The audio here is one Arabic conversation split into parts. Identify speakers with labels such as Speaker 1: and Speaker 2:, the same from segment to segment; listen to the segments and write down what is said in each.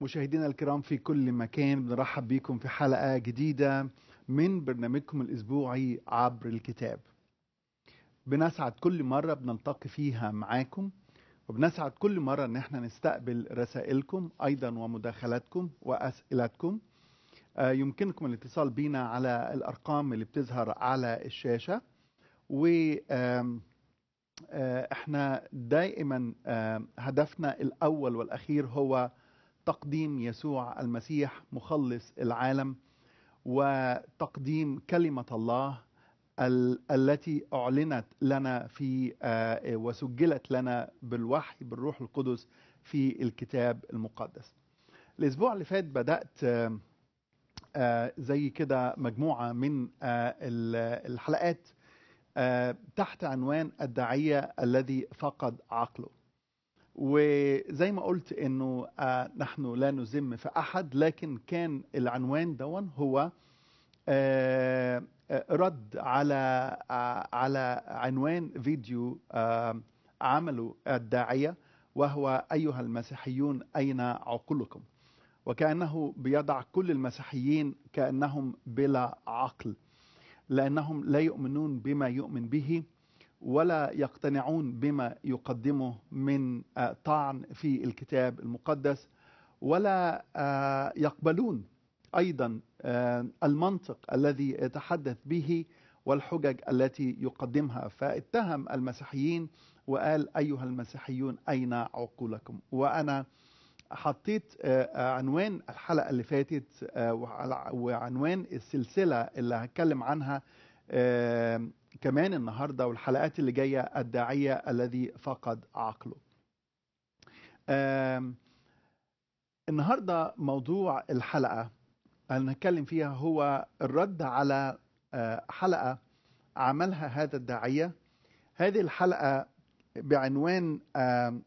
Speaker 1: مشاهدينا الكرام في كل مكان بنرحب بكم في حلقة جديدة من برنامجكم الأسبوعي عبر الكتاب بنسعد كل مرة بنلتقي فيها معاكم وبنسعد كل مرة أن احنا نستقبل رسائلكم أيضا ومداخلاتكم وأسئلتكم آه، يمكنكم الاتصال بينا على الأرقام اللي بتظهر على الشاشة و آه، احنا دائما هدفنا الأول والأخير هو تقديم يسوع المسيح مخلص العالم وتقديم كلمه الله التي اعلنت لنا في آه، وسجلت لنا بالوحي بالروح القدس في الكتاب المقدس. الاسبوع اللي فات بدات آه، آه، زي كده مجموعه من الحلقات تحت عنوان الداعيه الذي فقد عقله. وزي ما قلت انه آه، نحن لا نزم في احد لكن كان العنوان دون هو آه، آه، رد على على عنوان فيديو عمله الداعيه وهو ايها المسيحيون اين عقولكم وكانه بيضع كل المسيحيين كانهم بلا عقل لانهم لا يؤمنون بما يؤمن به ولا يقتنعون بما يقدمه من آه، طعن في الكتاب المقدس ولا آه، يقبلون ايضا آه، المنطق الذي يتحدث به والحجج التي يقدمها فاتهم المسيحيين وقال ايها المسيحيون اين عقولكم وانا حطيت عنوان الحلقه اللي فاتت وعنوان السلسله اللي هتكلم عنها كمان النهارده والحلقات اللي جايه الداعيه الذي فقد عقله. النهارده موضوع الحلقه اللي هنتكلم فيها هو الرد على آه، حلقه عملها هذا الداعيه. هذه الحلقه بعنوان آه،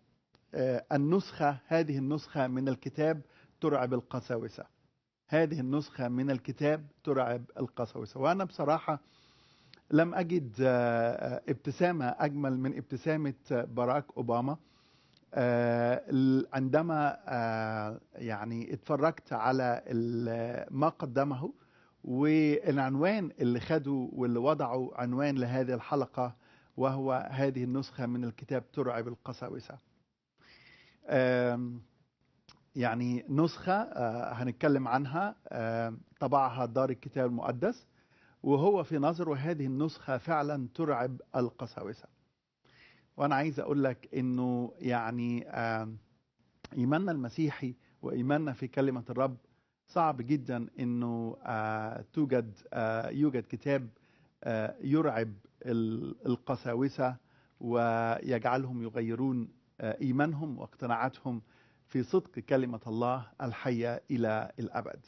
Speaker 1: النسخه هذه النسخه من الكتاب ترعب القساوسه. هذه النسخه من الكتاب ترعب القساوسه، وانا بصراحه لم أجد آه، آه، ابتسامة أجمل من ابتسامة آه، باراك أوباما عندما يعني اتفرجت على ما قدمه والعنوان اللي خده واللي وضعه عنوان لهذه الحلقة وهو هذه النسخة من الكتاب ترعب القساوسة يعني نسخة هنتكلم عنها طبعها دار الكتاب المقدس وهو في نظره هذه النسخة فعلا ترعب القساوسة وأنا عايز أقول لك أنه يعني إيماننا المسيحي وإيماننا في كلمة الرب صعب جدا أنه توجد يوجد كتاب يرعب القساوسة ويجعلهم يغيرون إيمانهم واقتناعاتهم في صدق كلمة الله الحية إلى الأبد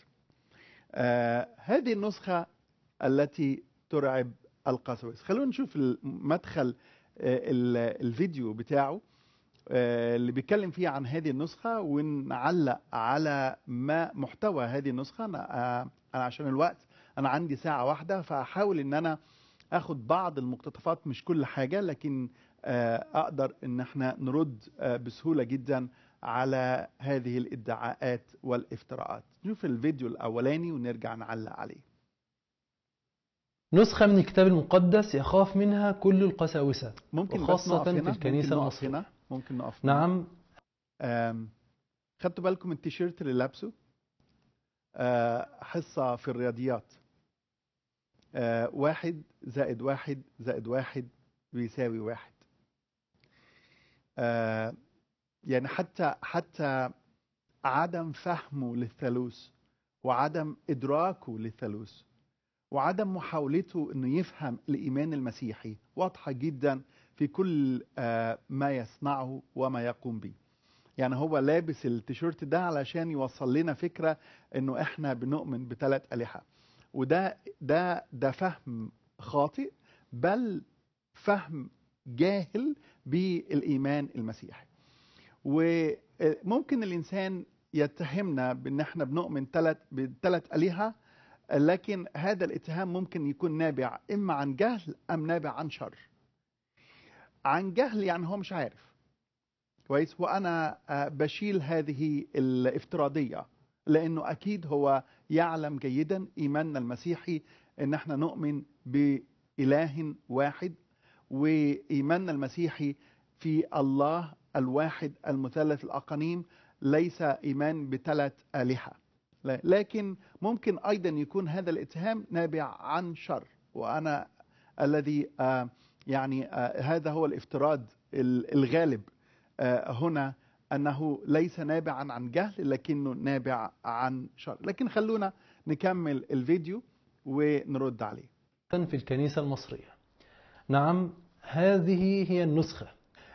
Speaker 1: آه هذه النسخة التي ترعب القساوسة خلونا نشوف مدخل آه، الفيديو بتاعه آه، اللي بيتكلم فيه عن هذه النسخة ونعلق على ما محتوى هذه النسخة آه، أنا عشان الوقت أنا عندي ساعة واحدة فأحاول إن أنا أخد بعض المقتطفات مش كل حاجة لكن أقدر إن احنا نرد بسهولة جدا على هذه الادعاءات والافتراءات نشوف الفيديو الأولاني ونرجع نعلق عليه
Speaker 2: نسخة من الكتاب المقدس يخاف منها كل القساوسة ممكن وخاصة في الكنيسة المصرية
Speaker 1: ممكن, ممكن نقف نعم خدتوا بالكم التيشيرت اللي لابسه آه، حصة في الرياضيات آه، واحد زائد واحد زائد واحد بيساوي واحد آه، يعني حتى حتى عدم فهمه للثالوث وعدم إدراكه للثالوث وعدم محاولته انه يفهم الايمان المسيحي واضحه جدا في كل آه، ما يصنعه وما يقوم به يعني هو لابس التيشيرت ده علشان يوصل لنا فكره انه احنا بنؤمن بثلاث الهه وده ده ده فهم خاطئ بل فهم جاهل بالايمان المسيحي وممكن الانسان يتهمنا بان احنا بنؤمن ثلاث بثلاث الهه لكن هذا الاتهام ممكن يكون نابع إما عن جهل أم نابع عن شر عن جهل يعني هو مش عارف كويس وأنا آه، بشيل هذه الافتراضية لأنه أكيد هو يعلم جيدا إيماننا المسيحي أن احنا نؤمن بإله واحد وإيماننا المسيحي في الله الواحد المثلث الأقانيم ليس إيمان بثلاث آلهة لا لكن ممكن أيضا يكون هذا الاتهام نابع عن شر وأنا الذي آه، يعني آه، هذا هو الافتراض الغالب آه، هنا أنه ليس نابعا عن جهل لكنه نابع عن شر لكن خلونا نكمل الفيديو ونرد
Speaker 2: عليه في الكنيسة المصرية نعم هذه هي النسخة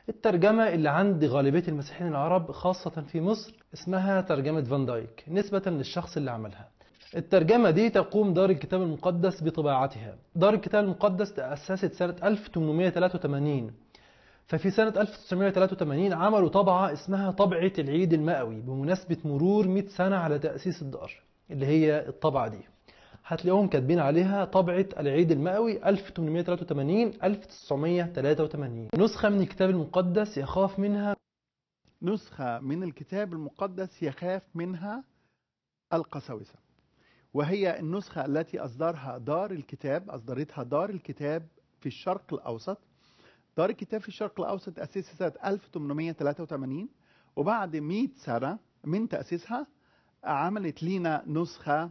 Speaker 2: الترجمة اللي عند غالبية المسيحيين العرب خاصة في مصر اسمها ترجمة فان دايك نسبة للشخص اللي عملها الترجمة دي تقوم دار الكتاب المقدس بطباعتها دار الكتاب المقدس تأسست سنة 1883 ففي سنة 1983 عملوا طبعة اسمها طبعة العيد المئوي بمناسبة مرور 100 سنة على تأسيس الدار اللي هي الطبعة دي هتلاقيهم كاتبين عليها طبعة العيد المئوي 1883 1983 نسخة من الكتاب المقدس يخاف منها نسخة من الكتاب المقدس يخاف
Speaker 1: منها القساوسة وهي النسخة التي أصدرها دار الكتاب أصدرتها دار الكتاب في الشرق الأوسط دار الكتاب في الشرق الأوسط أسست سنة 1883 وبعد 100 سنة من تأسيسها عملت لينا نسخة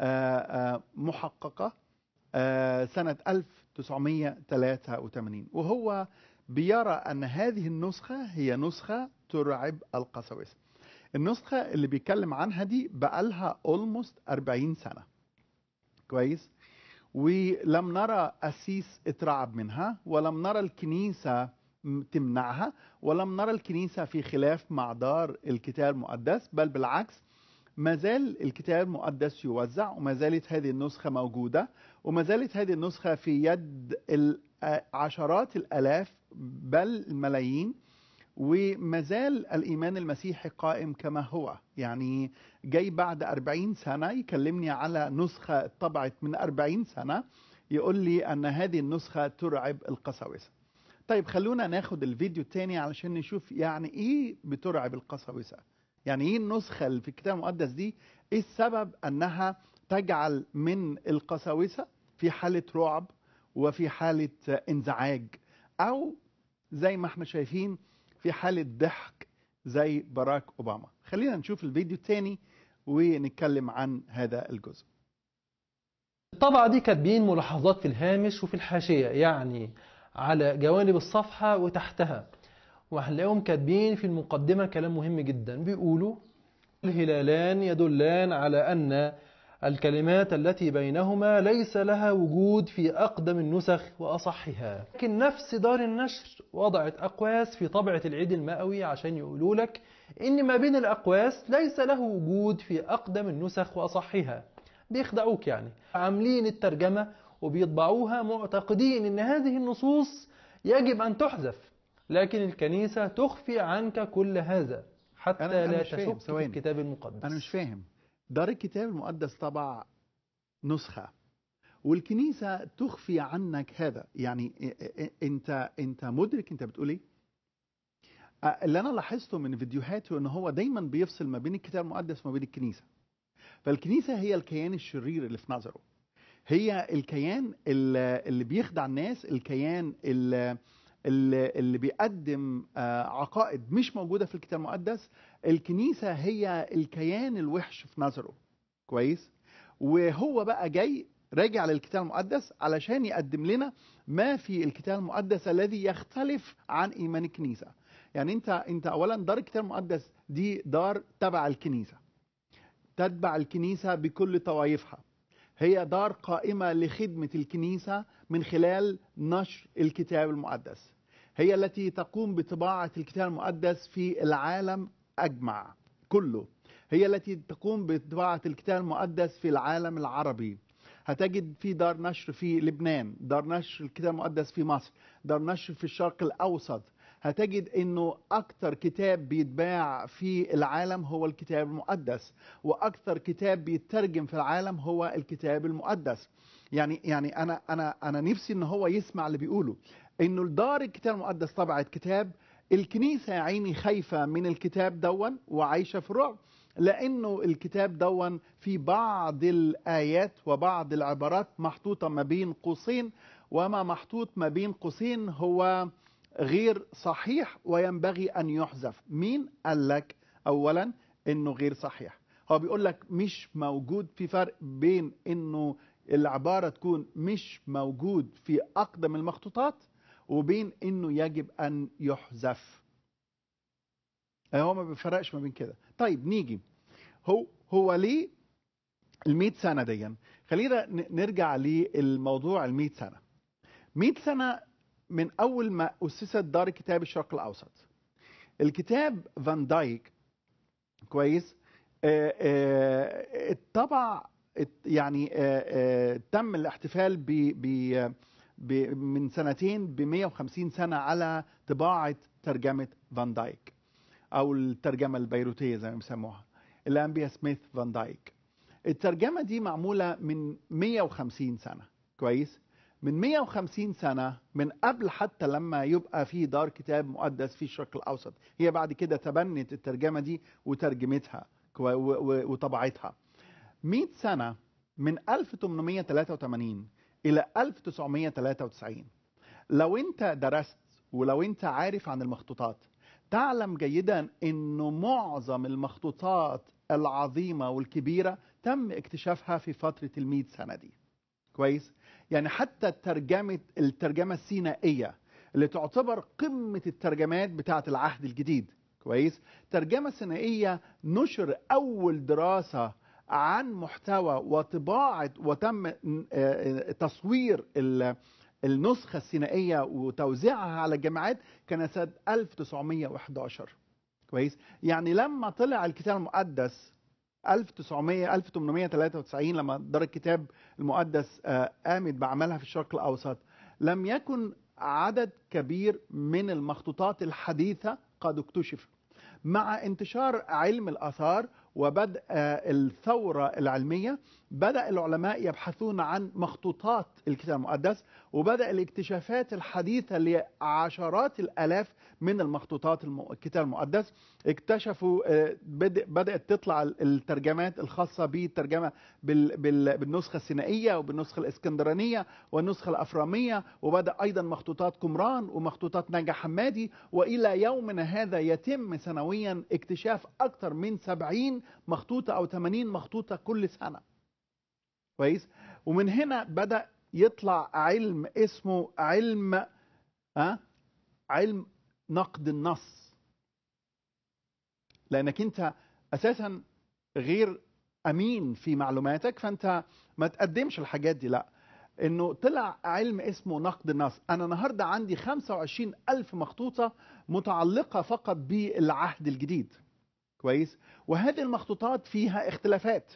Speaker 1: آه، آه، محققة آه، سنة 1983 وهو بيرى أن هذه النسخة هي نسخة ترعب القساوسه النسخه اللي بيتكلم عنها دي بقالها اولموست 40 سنه كويس ولم نرى أسيس اترعب منها ولم نرى الكنيسه تمنعها ولم نرى الكنيسه في خلاف مع دار الكتاب المقدس بل بالعكس ما زال الكتاب المقدس يوزع وما زالت هذه النسخه موجوده وما زالت هذه النسخه في يد عشرات الالاف بل الملايين ومازال الإيمان المسيحي قائم كما هو يعني جاي بعد 40 سنة يكلمني على نسخة طبعت من 40 سنة يقول لي أن هذه النسخة ترعب القساوسة طيب خلونا ناخد الفيديو التاني علشان نشوف يعني إيه بترعب القساوسة يعني إيه النسخة اللي في الكتاب المقدس دي إيه السبب أنها تجعل من القساوسة في حالة رعب وفي حالة انزعاج أو زي ما احنا شايفين في حالة ضحك زي باراك أوباما خلينا نشوف الفيديو الثاني ونتكلم عن هذا الجزء
Speaker 2: الطبعة دي كاتبين ملاحظات في الهامش وفي الحاشية يعني على جوانب الصفحة وتحتها وهنلاقيهم كاتبين في المقدمة كلام مهم جدا بيقولوا الهلالان يدلان على أن الكلمات التي بينهما ليس لها وجود في أقدم النسخ وأصحها لكن نفس دار النشر وضعت أقواس في طبعة العيد المئوي عشان يقولوا لك إن ما بين الأقواس ليس له وجود في أقدم النسخ وأصحها بيخدعوك يعني عاملين الترجمة وبيطبعوها معتقدين إن هذه النصوص يجب أن تحذف لكن الكنيسة تخفي عنك كل هذا حتى أنا لا أنا تشك في الكتاب المقدس أنا مش فاهم دار الكتاب المقدس طبع نسخة والكنيسة
Speaker 1: تخفي عنك هذا يعني انت انت مدرك انت بتقول ايه اللي انا لاحظته من فيديوهاته ان هو دايما بيفصل ما بين الكتاب المقدس وما بين الكنيسة فالكنيسة هي الكيان الشرير اللي في نظره هي الكيان اللي بيخدع الناس الكيان اللي اللي بيقدم آه، عقائد مش موجودة في الكتاب المقدس الكنيسة هي الكيان الوحش في نظره كويس وهو بقى جاي راجع للكتاب المقدس علشان يقدم لنا ما في الكتاب المقدس الذي يختلف عن ايمان الكنيسه يعني انت انت اولا دار الكتاب المقدس دي دار تبع الكنيسه تتبع الكنيسه بكل طوائفها هي دار قائمه لخدمه الكنيسه من خلال نشر الكتاب المقدس هي التي تقوم بطباعه الكتاب المقدس في العالم أجمع كله هي التي تقوم بطباعة الكتاب المقدس في العالم العربي هتجد في دار نشر في لبنان دار نشر الكتاب المقدس في مصر دار نشر في الشرق الأوسط هتجد انه اكتر كتاب بيتباع في العالم هو الكتاب المقدس واكتر كتاب بيترجم في العالم هو الكتاب المقدس يعني يعني انا انا انا نفسي ان هو يسمع اللي بيقوله انه دار الكتاب المقدس طبعت كتاب الكنيسة يا عيني خايفة من الكتاب دون وعايشة في الرعب لأنه الكتاب دون في بعض الآيات وبعض العبارات محطوطة ما بين قوسين وما محطوط ما بين قوسين هو غير صحيح وينبغي أن يحذف مين قال لك أولا أنه غير صحيح هو بيقول لك مش موجود في فرق بين أنه العبارة تكون مش موجود في أقدم المخطوطات وبين انه يجب ان يحذف هو ما بيفرقش ما بين كده طيب نيجي هو هو ليه ال سنه ديا خلينا نرجع للموضوع ال سنه 100 سنه من اول ما اسست دار كتاب الشرق الاوسط الكتاب فان دايك كويس آه، آه، اتطبع يعني آه، تم الاحتفال ب من سنتين ب 150 سنة على طباعة ترجمة فان دايك أو الترجمة البيروتية زي ما بيسموها اللي سميث فان دايك الترجمة دي معمولة من 150 سنة كويس من 150 سنة من قبل حتى لما يبقى في دار كتاب مقدس في الشرق الأوسط هي بعد كده تبنت الترجمة دي وترجمتها وطبعتها 100 سنة من 1883 إلى 1993 لو أنت درست ولو أنت عارف عن المخطوطات تعلم جيدا أنه معظم المخطوطات العظيمة والكبيرة تم اكتشافها في فترة المئة سنة دي كويس؟ يعني حتى ترجمة الترجمة السينائية اللي تعتبر قمة الترجمات بتاعة العهد الجديد كويس؟ ترجمة سينائية نشر أول دراسة عن محتوى وطباعة وتم آه، آه، تصوير النسخة السينائية وتوزيعها على الجامعات كان سنة 1911 كويس يعني لما طلع الكتاب المقدس 1900 1893 لما دار الكتاب المقدس آه، قامت بعملها في الشرق الاوسط لم يكن عدد كبير من المخطوطات الحديثه قد اكتشف مع انتشار علم الاثار وبدء الثورة العلمية بدأ العلماء يبحثون عن مخطوطات الكتاب المقدس وبدأ الاكتشافات الحديثة لعشرات الألاف من المخطوطات الكتاب المقدس اكتشفوا آه، بدات تطلع الترجمات الخاصه بالترجمه بالنسخه السينائيه وبالنسخه الاسكندرانيه والنسخه الافراميه وبدا ايضا مخطوطات قمران ومخطوطات نجا حمادي والى يومنا هذا يتم سنويا اكتشاف اكثر من 70 مخطوطه او 80 مخطوطه كل سنه كويس ومن هنا بدا يطلع علم اسمه علم ها أه؟ علم نقد النص لانك انت اساسا غير امين في معلوماتك فانت ما تقدمش الحاجات دي لا انه طلع علم اسمه نقد النص انا النهارده عندي 25 الف مخطوطه متعلقه فقط بالعهد الجديد كويس وهذه المخطوطات فيها اختلافات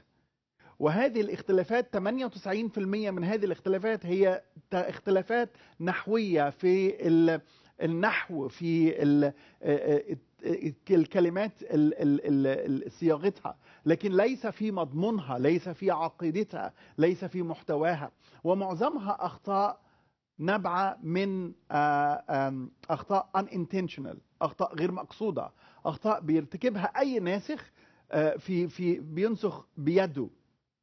Speaker 1: وهذه الاختلافات 98% من هذه الاختلافات هي اختلافات نحويه في النحو في آه، آه، الكلمات صياغتها لكن ليس في مضمونها ليس في عقيدتها ليس في محتواها ومعظمها اخطاء نابعه من آه، اخطاء unintentional اخطاء غير مقصوده اخطاء بيرتكبها اي ناسخ في في بينسخ بيده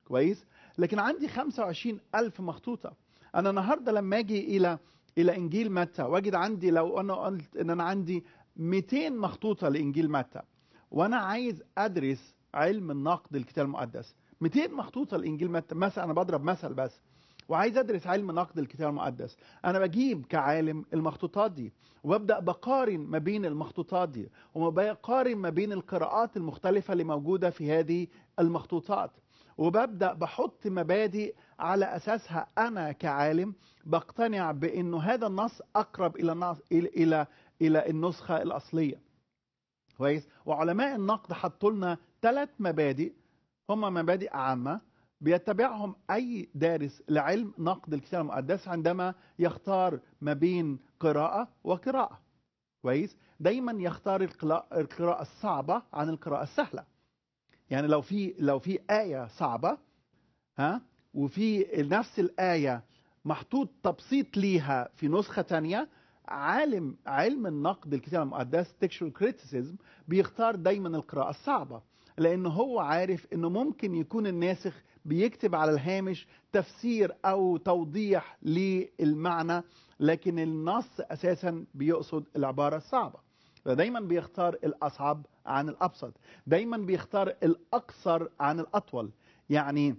Speaker 1: كويس لكن عندي 25000 مخطوطة أنا النهاردة لما أجي إلى الى انجيل متى واجد عندي لو انا قلت ان انا عندي 200 مخطوطه لانجيل متى وانا عايز ادرس علم النقد الكتاب المقدس 200 مخطوطه لانجيل متى مثلا انا بضرب مثل بس وعايز ادرس علم نقد الكتاب المقدس انا بجيب كعالم المخطوطات دي وببدا بقارن ما بين المخطوطات دي وما بقارن ما بين القراءات المختلفه اللي موجوده في هذه المخطوطات وببدأ بحط مبادئ على أساسها أنا كعالم بقتنع بأنه هذا النص أقرب إلى النص إلى إلى, إلى النسخة الأصلية كويس وعلماء النقد حطوا لنا ثلاث مبادئ هم مبادئ عامة بيتبعهم أي دارس لعلم نقد الكتاب المقدس عندما يختار ما بين قراءة وقراءة كويس دايما يختار القراءة الصعبة عن القراءة السهلة يعني لو في لو في آية صعبة ها وفي نفس الآية محطوط تبسيط ليها في نسخة تانية عالم علم النقد الكتاب المقدس تكشوال كريتيسيزم بيختار دايما القراءة الصعبة لأن هو عارف إنه ممكن يكون الناسخ بيكتب على الهامش تفسير أو توضيح للمعنى لكن النص أساسا بيقصد العبارة الصعبة فدايما بيختار الأصعب عن الأبسط دايما بيختار الأقصر عن الأطول يعني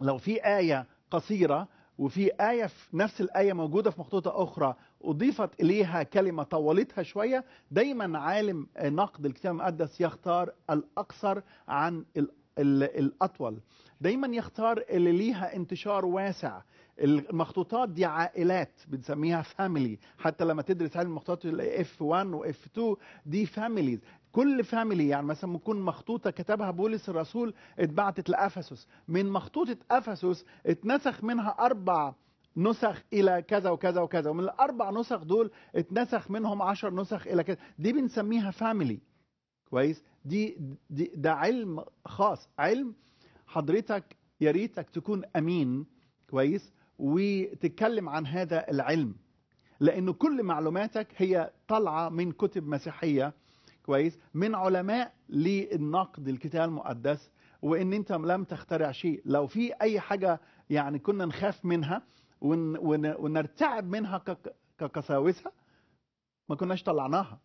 Speaker 1: لو في آية قصيرة وفي آية في نفس الآية موجودة في مخطوطة أخرى أضيفت إليها كلمة طولتها شوية دايما عالم نقد الكتاب المقدس يختار الأقصر عن الأطول دايما يختار اللي ليها انتشار واسع المخطوطات دي عائلات بنسميها فاميلي حتى لما تدرس علم المخطوطات اف 1 واف 2 دي فاميليز كل فاميلي يعني مثلا ممكن مخطوطه كتبها بولس الرسول اتبعتت لافسس من مخطوطه افسس اتنسخ منها اربع نسخ الى كذا وكذا وكذا ومن الاربع نسخ دول اتنسخ منهم عشر نسخ الى كذا دي بنسميها فاميلي كويس دي, دي ده علم خاص علم حضرتك يا ريتك تكون امين كويس وتتكلم عن هذا العلم لأن كل معلوماتك هي طالعة من كتب مسيحية كويس من علماء للنقد الكتاب المقدس وان انت لم تخترع شيء لو في اي حاجه يعني كنا نخاف منها ونرتعب منها كقساوسه ما كناش طلعناها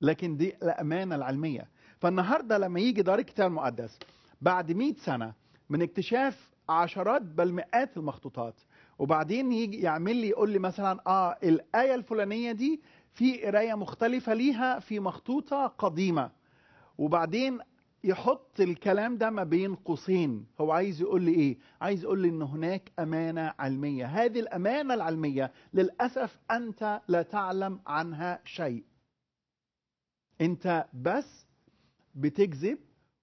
Speaker 1: لكن دي الامانه العلميه فالنهارده لما يجي دار الكتاب المقدس بعد 100 سنه من اكتشاف عشرات بل مئات المخطوطات وبعدين يجي يعمل لي يقول لي مثلا اه الايه الفلانيه دي في قرايه مختلفه ليها في مخطوطه قديمه وبعدين يحط الكلام ده ما بين قوسين هو عايز يقول لي ايه عايز يقول لي ان هناك امانه علميه هذه الامانه العلميه للاسف انت لا تعلم عنها شيء انت بس بتكذب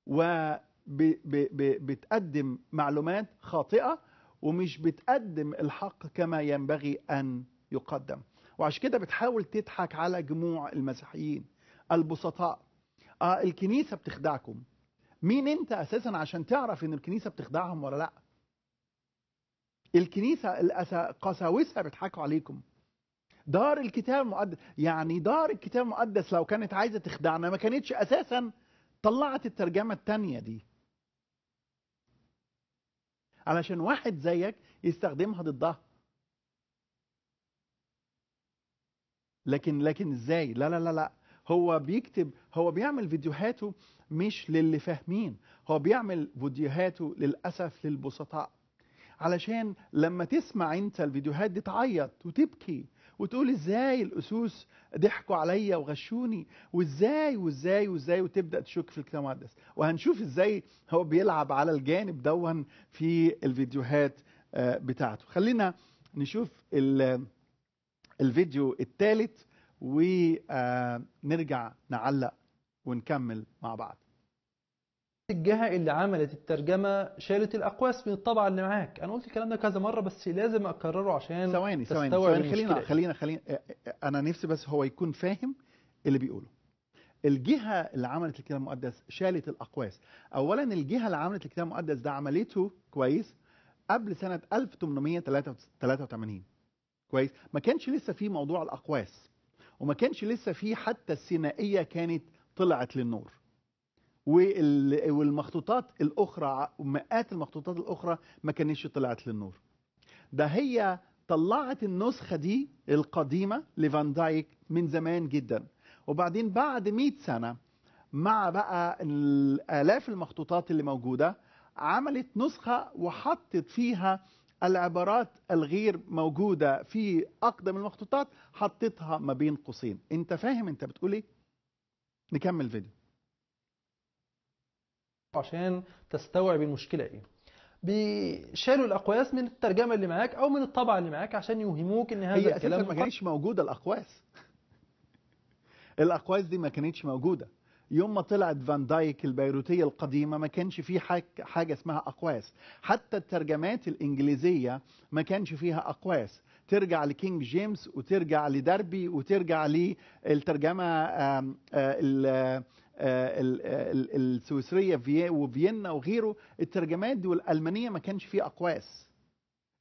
Speaker 1: وبتقدم معلومات خاطئه ومش بتقدم الحق كما ينبغي ان يقدم وعشان كده بتحاول تضحك على جموع المسيحيين البسطاء آه الكنيسه بتخدعكم مين انت اساسا عشان تعرف ان الكنيسه بتخدعهم ولا لا الكنيسه قساوسها بيضحكوا عليكم دار الكتاب المقدس يعني دار الكتاب المقدس لو كانت عايزه تخدعنا ما كانتش اساسا طلعت الترجمه الثانيه دي علشان واحد زيك يستخدمها ضدها لكن لكن ازاي لا لا لا لا هو بيكتب هو بيعمل فيديوهاته مش للي فاهمين هو بيعمل فيديوهاته للأسف للبسطاء علشان لما تسمع انت الفيديوهات دي تعيط وتبكي وتقول ازاي الاسوس ضحكوا عليا وغشوني وازاي وازاي وازاي وتبدا تشك في الكتاب المقدس وهنشوف ازاي هو بيلعب على الجانب دون في الفيديوهات آه، بتاعته خلينا نشوف ال الفيديو الثالث
Speaker 2: ونرجع نعلق ونكمل مع بعض الجهة اللي عملت الترجمة شالت الأقواس من الطبعة اللي معاك أنا قلت الكلام ده كذا مرة بس لازم أكرره عشان ثواني ثواني ثواني خلينا
Speaker 1: خلينا خلينا أنا نفسي بس هو يكون فاهم اللي بيقوله الجهة اللي عملت الكتاب المقدس شالت الأقواس أولا الجهة اللي عملت الكتاب المقدس ده عملته كويس قبل سنة 1883 كويس ما كانش لسه في موضوع الاقواس وما كانش لسه في حتى السينائيه كانت طلعت للنور والمخطوطات الاخرى مئات المخطوطات الاخرى ما كانتش طلعت للنور ده هي طلعت النسخه دي القديمه لفان دايك من زمان جدا وبعدين بعد 100 سنه مع بقى الالاف المخطوطات اللي موجوده عملت نسخه وحطت فيها العبارات الغير موجودة في أقدم المخطوطات حطيتها ما بين قوسين
Speaker 2: أنت فاهم أنت بتقول إيه؟ نكمل فيديو عشان تستوعب المشكلة إيه بيشالوا الاقواس من الترجمه اللي معاك او من الطبعه اللي معاك عشان يوهموك ان هذا هي الكلام ما كانتش موجوده الاقواس
Speaker 1: الاقواس دي ما كانتش موجوده يوم ما طلعت فان دايك البيروتيه القديمه ما كانش في حاجه اسمها اقواس حتى الترجمات الانجليزيه ما كانش فيها اقواس ترجع لكينج جيمس وترجع لدربي وترجع للترجمه آه، آه، السويسريه وفيينا وغيره الترجمات دي والالمانيه ما كانش فيه اقواس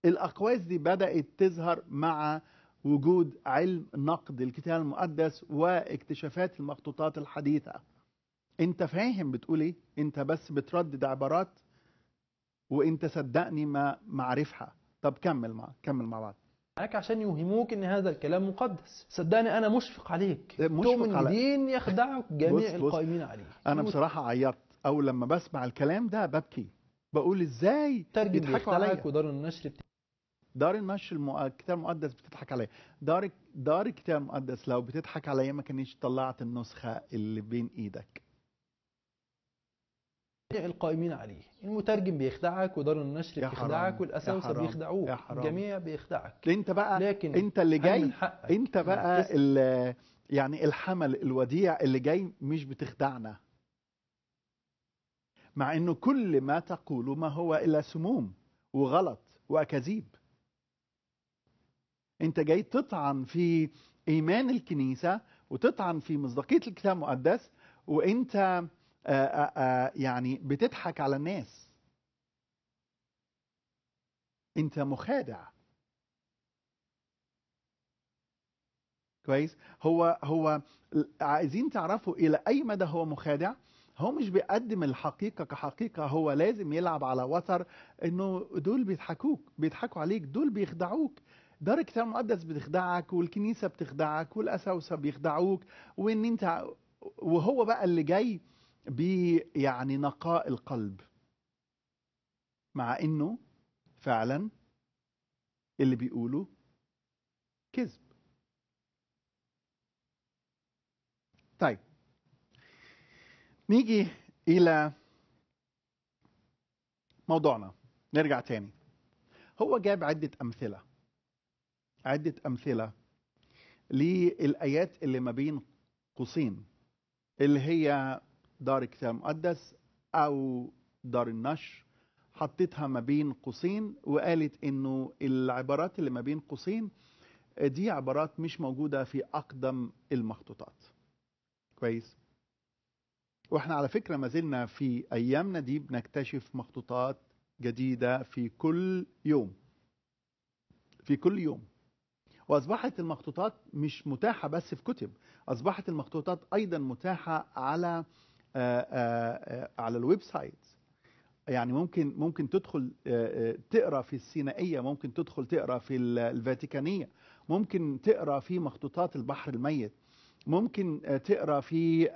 Speaker 1: الاقواس دي بدات تظهر مع وجود علم نقد الكتاب المقدس واكتشافات المخطوطات الحديثة انت فاهم بتقول ايه انت بس بتردد عبارات وانت صدقني ما معرفها طب
Speaker 2: كمل مع كمل مع بعض معاك عشان يوهموك ان هذا الكلام مقدس صدقني انا مشفق عليك إيه، مشفق تؤمن على... دين يخدعك جميع القائمين عليه انا بصراحه عيطت او لما
Speaker 1: بسمع الكلام ده ببكي بقول ازاي ترجم بيحكوا عليا
Speaker 2: ودار النشر
Speaker 1: دار النشر المو... كتاب مقدس بتضحك عليا دار دار الكتاب المقدس لو بتضحك عليا ما كانش طلعت النسخه اللي بين ايدك
Speaker 2: القائمين عليه المترجم بيخدعك ودار النشر بيخدعك والاساوسه بيخدعوك الجميع بيخدعك
Speaker 1: انت بقى لكن انت اللي جاي انت بقى يعني الحمل الوديع اللي جاي مش بتخدعنا مع انه كل ما تقوله ما هو الا سموم وغلط واكاذيب انت جاي تطعن في ايمان الكنيسه وتطعن في مصداقيه الكتاب المقدس وانت آآ آه، آآ آه، آه، يعني بتضحك على الناس انت مخادع كويس هو هو عايزين تعرفوا الى اي مدى هو مخادع هو مش بيقدم الحقيقه كحقيقه هو لازم يلعب على وتر انه دول بيضحكوك بيضحكوا عليك دول بيخدعوك دار الكتاب المقدس بتخدعك والكنيسة بتخدعك والأساوسة بيخدعوك وإن أنت وهو بقى اللي جاي بي يعني نقاء القلب مع إنه فعلا اللي بيقوله كذب طيب نيجي إلى موضوعنا نرجع تاني هو جاب عدة أمثلة عدة أمثلة للآيات اللي ما بين قوسين اللي هي دار الكتاب المقدس أو دار النشر حطيتها ما بين قوسين وقالت إنه العبارات اللي ما بين قوسين دي عبارات مش موجودة في أقدم المخطوطات كويس واحنا على فكرة ما زلنا في أيامنا دي بنكتشف مخطوطات جديدة في كل يوم في كل يوم واصبحت المخطوطات مش متاحه بس في كتب اصبحت المخطوطات ايضا متاحه على آآ آه، آآ آه، آه، على الويب سايت يعني ممكن ممكن تدخل تقرا في السينائيه ممكن تدخل تقرا في الفاتيكانيه ممكن تقرا في مخطوطات البحر الميت ممكن تقرا في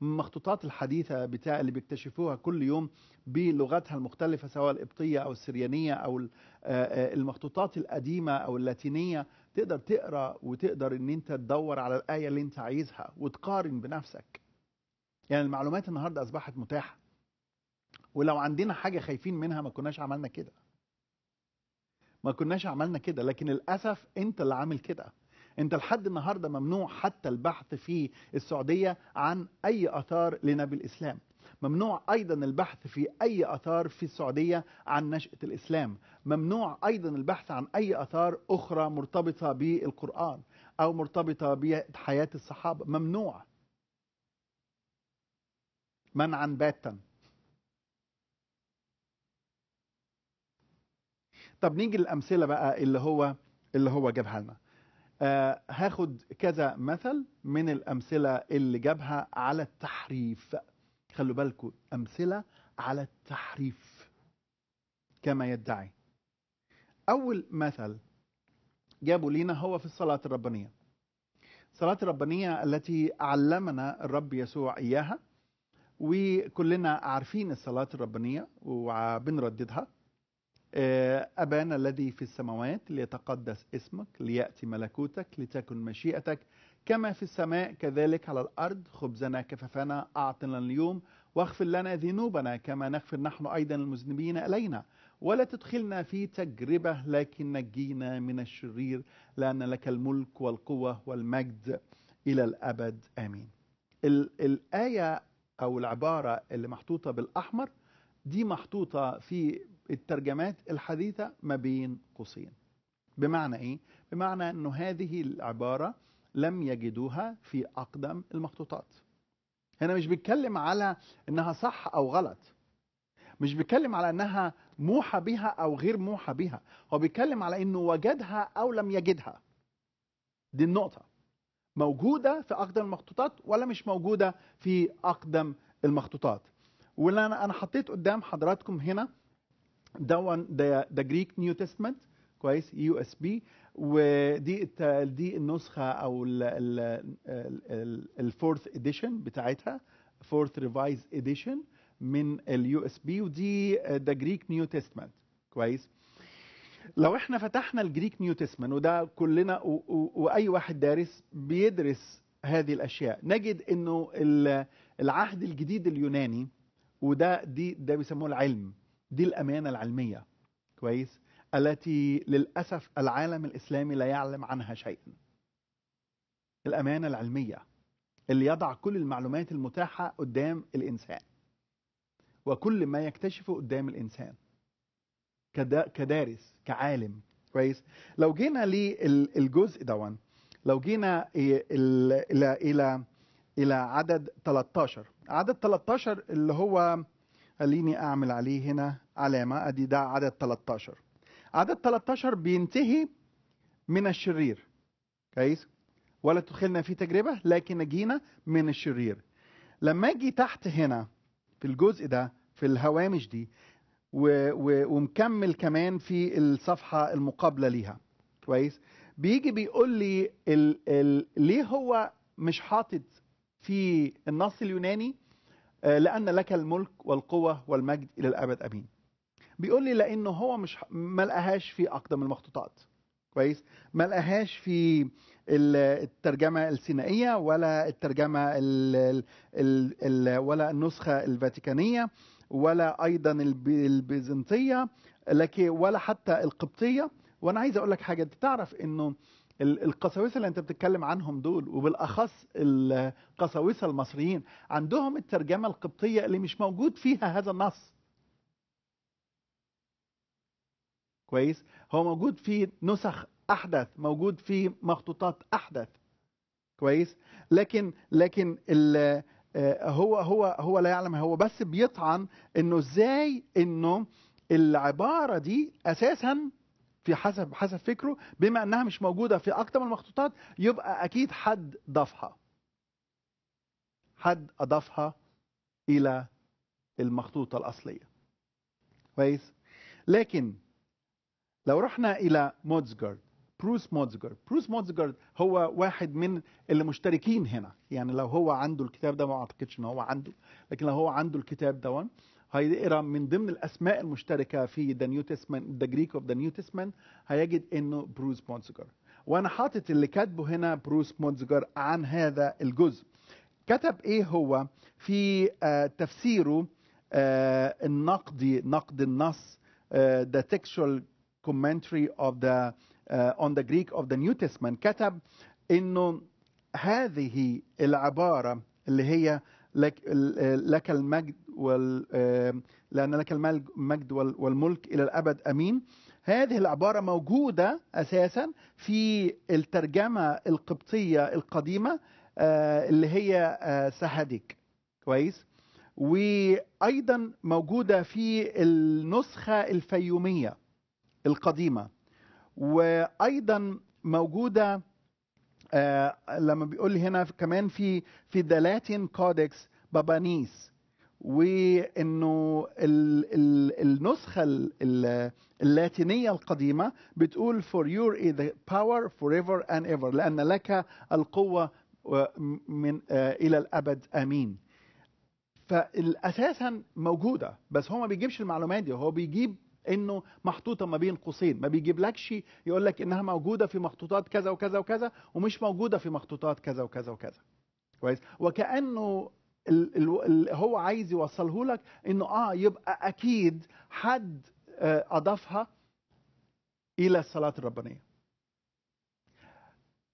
Speaker 1: مخطوطات الحديثه بتاع اللي بيكتشفوها كل يوم بلغتها المختلفه سواء القبطيه او السريانيه او المخطوطات القديمه او اللاتينيه تقدر تقرا وتقدر ان انت تدور على الايه اللي انت عايزها وتقارن بنفسك يعني المعلومات النهارده اصبحت متاحه ولو عندنا حاجه خايفين منها ما كناش عملنا كده ما كناش عملنا كده لكن للاسف انت اللي عامل كده انت لحد النهارده ممنوع حتى البحث في السعوديه عن اي اثار لنبي الاسلام ممنوع أيضا البحث في أي أثار في السعودية عن نشأة الإسلام ممنوع أيضا البحث عن أي أثار أخرى مرتبطة بالقرآن أو مرتبطة بحياة الصحابة ممنوع منعا باتا طب نيجي للأمثلة بقى اللي هو اللي هو جابها لنا آه هاخد كذا مثل من الأمثلة اللي جابها على التحريف خلوا بالكم أمثلة على التحريف كما يدعي أول مثل جابوا لنا هو في الصلاة الربانية الصلاة الربانية التي علمنا الرب يسوع إياها وكلنا عارفين الصلاة الربانية وبنرددها آه، أبانا الذي في السماوات ليتقدس اسمك ليأتي ملكوتك لتكن مشيئتك كما في السماء كذلك على الأرض خبزنا كففنا أعطنا اليوم واغفر لنا ذنوبنا كما نغفر نحن أيضا المذنبين إلينا ولا تدخلنا في تجربة لكن نجينا من الشرير لأن لك الملك والقوة والمجد إلى الأبد آمين الآية أو العبارة اللي محطوطة بالأحمر دي محطوطة في الترجمات الحديثة ما بين قوسين بمعنى إيه؟ بمعنى أنه هذه العبارة لم يجدوها في أقدم المخطوطات هنا مش بيتكلم على أنها صح أو غلط مش بيتكلم على أنها موحى بها أو غير موحى بها هو بيتكلم على أنه وجدها أو لم يجدها دي النقطة موجودة في أقدم المخطوطات ولا مش موجودة في أقدم المخطوطات واللي أنا حطيت قدام حضراتكم هنا ده ده جريك نيو تيستمنت كويس يو اس بي ودي دي النسخه او الفورث اديشن بتاعتها فورث ريفايز اديشن من اليو اس بي ودي ذا جريك نيو تيستمنت كويس لو احنا فتحنا الجريك نيو تيستمنت وده كلنا واي واحد دارس بيدرس هذه الاشياء نجد انه العهد الجديد اليوناني وده دي ده بيسموه العلم دي الامانه العلميه كويس التي للأسف العالم الإسلامي لا يعلم عنها شيئا الأمانة العلمية اللي يضع كل المعلومات المتاحة قدام الإنسان وكل ما يكتشفه قدام الإنسان كدارس كعالم كويس لو جينا للجزء دون لو جينا إلى إلى إلى, إلى عدد 13 عدد 13 اللي هو خليني أعمل عليه هنا علامة أدي ده عدد 13 عدد 13 بينتهي من الشرير كويس ولا تدخلنا في تجربة لكن نجينا من الشرير لما اجي تحت هنا في الجزء ده في الهوامش دي و و ومكمل كمان في الصفحة المقابلة ليها كويس بيجي بيقول لي ال ال ليه هو مش حاطط في النص اليوناني آه، لأن لك الملك والقوة والمجد إلى الأبد أمين بيقول لي لانه هو مش ما لقاهاش في اقدم المخطوطات كويس ما لقاهاش في الترجمه السينائيه ولا الترجمه الـ الـ الـ ولا النسخه الفاتيكانيه ولا ايضا البيزنطيه لكن ولا حتى القبطيه وانا عايز اقول لك حاجه انت تعرف انه القساوسه اللي انت بتتكلم عنهم دول وبالاخص القساوسه المصريين عندهم الترجمه القبطيه اللي مش موجود فيها هذا النص كويس هو موجود في نسخ احدث موجود في مخطوطات احدث كويس لكن لكن آه، هو هو هو لا يعلم هو بس بيطعن انه ازاي انه العباره دي اساسا في حسب حسب فكره بما انها مش موجوده في اكتر من المخطوطات يبقى اكيد حد ضافها حد اضافها الى المخطوطه الاصليه كويس لكن لو رحنا إلى موتزجارد بروس موتزجارد بروس موتزجارد هو واحد من اللي مشتركين هنا يعني لو هو عنده الكتاب ده ما أعتقدش إن هو عنده لكن لو هو عنده الكتاب ده هيقرا من ضمن الاسماء المشتركه في ذا نيو تيستمنت ذا جريك اوف ذا نيو تيستمنت هيجد انه بروس مونزجر وانا حاطط اللي كاتبه هنا بروس مونزجر عن هذا الجزء كتب ايه هو في آه تفسيره آه النقدي نقد النص ذا آه، تكشوال commentary of the uh, on the Greek of the New Testament كتب انه هذه العباره اللي هي لك لك المجد وال لان لك المجد والملك الى الابد امين هذه العباره موجوده اساسا في الترجمه القبطيه القديمه آه، اللي هي آه، سهدك كويس وايضا موجوده في النسخه الفيوميه القديمة وأيضا موجودة آه، لما بيقول هنا كمان في في دلاتين كودكس بابانيس وانه النسخه اللاتينيه القديمه بتقول for is the power forever and ever لان لك القوه آه، من آه، الى الابد امين فالاساسا موجوده بس هو ما بيجيبش المعلومات دي هو بيجيب انه محطوطه ما بين قوسين ما بيجيبلكش يقول لك انها موجوده في مخطوطات كذا وكذا وكذا ومش موجوده في مخطوطات كذا وكذا وكذا كويس وكانه اللي هو عايز يوصله لك انه اه يبقى اكيد حد آه، اضافها الى الصلاه الربانيه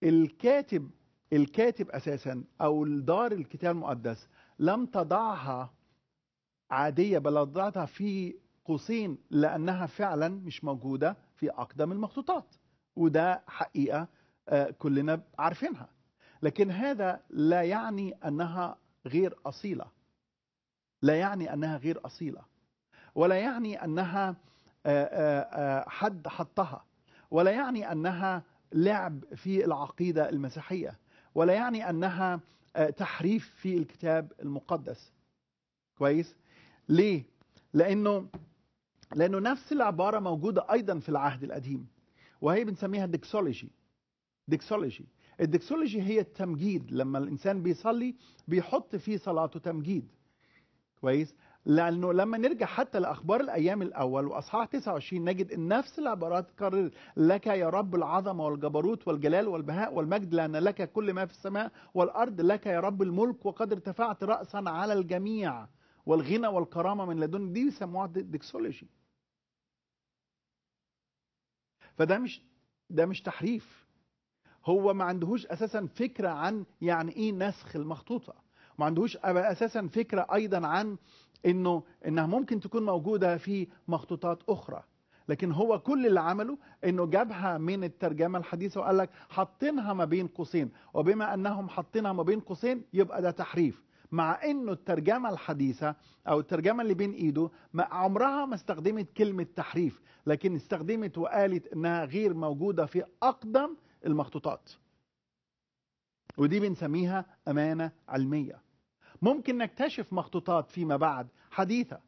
Speaker 1: الكاتب الكاتب اساسا او دار الكتاب المقدس لم تضعها عاديه بل وضعتها في قوسين لأنها فعلا مش موجودة في أقدم المخطوطات وده حقيقة آه، كلنا عارفينها لكن هذا لا يعني أنها غير أصيلة لا يعني أنها غير أصيلة ولا يعني أنها آه، آه، حد حطها ولا يعني أنها لعب في العقيدة المسيحية ولا يعني أنها تحريف في الكتاب المقدس كويس ليه لأنه لأنه نفس العبارة موجودة أيضا في العهد القديم وهي بنسميها الدكسولوجي دكسولوجي الدكسولوجي هي التمجيد لما الإنسان بيصلي بيحط في صلاته تمجيد كويس لأنه لما نرجع حتى لأخبار الأيام الأول وأصحاح 29 نجد أن نفس العبارات تكرر لك يا رب العظمة والجبروت والجلال والبهاء والمجد لأن لك كل ما في السماء والأرض لك يا رب الملك وقد ارتفعت رأسا على الجميع والغنى والكرامة من لدن دي بيسموها ديكسولوجي فده مش ده مش تحريف هو ما عندهوش اساسا فكره عن يعني ايه نسخ المخطوطه ما عندهوش اساسا فكره ايضا عن انه انها ممكن تكون موجوده في مخطوطات اخرى لكن هو كل اللي عمله انه جابها من الترجمه الحديثه وقال لك حاطينها ما بين قوسين وبما انهم حاطينها ما بين قوسين يبقى ده تحريف مع انه الترجمة الحديثة او الترجمة اللي بين ايده ما عمرها ما استخدمت كلمة تحريف لكن استخدمت وقالت انها غير موجودة في اقدم المخطوطات ودي بنسميها امانة علمية ممكن نكتشف مخطوطات فيما بعد حديثة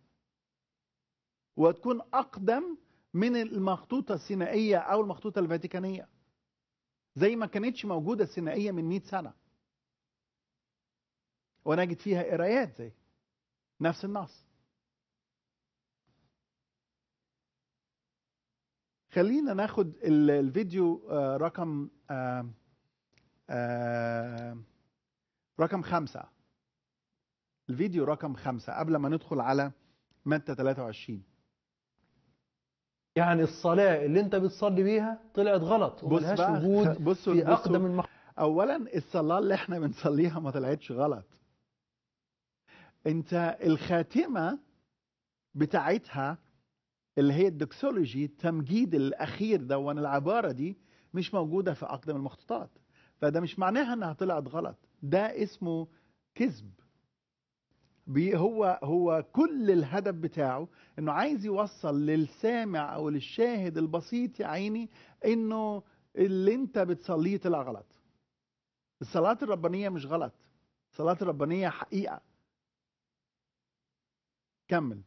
Speaker 1: وتكون اقدم من المخطوطة السينائية او المخطوطة الفاتيكانية زي ما كانتش موجودة السينائية من 100 سنة ونجد فيها قرايات زي نفس النص خلينا ناخد الفيديو آه، رقم آه، آه، رقم خمسة الفيديو رقم خمسة قبل ما ندخل على متى 23 يعني الصلاة اللي انت بتصلي بيها طلعت غلط وملهاش وجود في أقدم المخ... أولا الصلاة اللي احنا بنصليها ما طلعتش غلط انت الخاتمه بتاعتها اللي هي الدوكسولوجي التمجيد الاخير ده وان العباره دي مش موجوده في اقدم المخطوطات فده مش معناها انها طلعت غلط ده اسمه كذب هو هو كل الهدف بتاعه انه عايز يوصل للسامع او للشاهد البسيط يا عيني انه اللي انت بتصليه طلع غلط الصلاه الربانيه مش غلط
Speaker 2: الصلاه الربانيه حقيقه كمل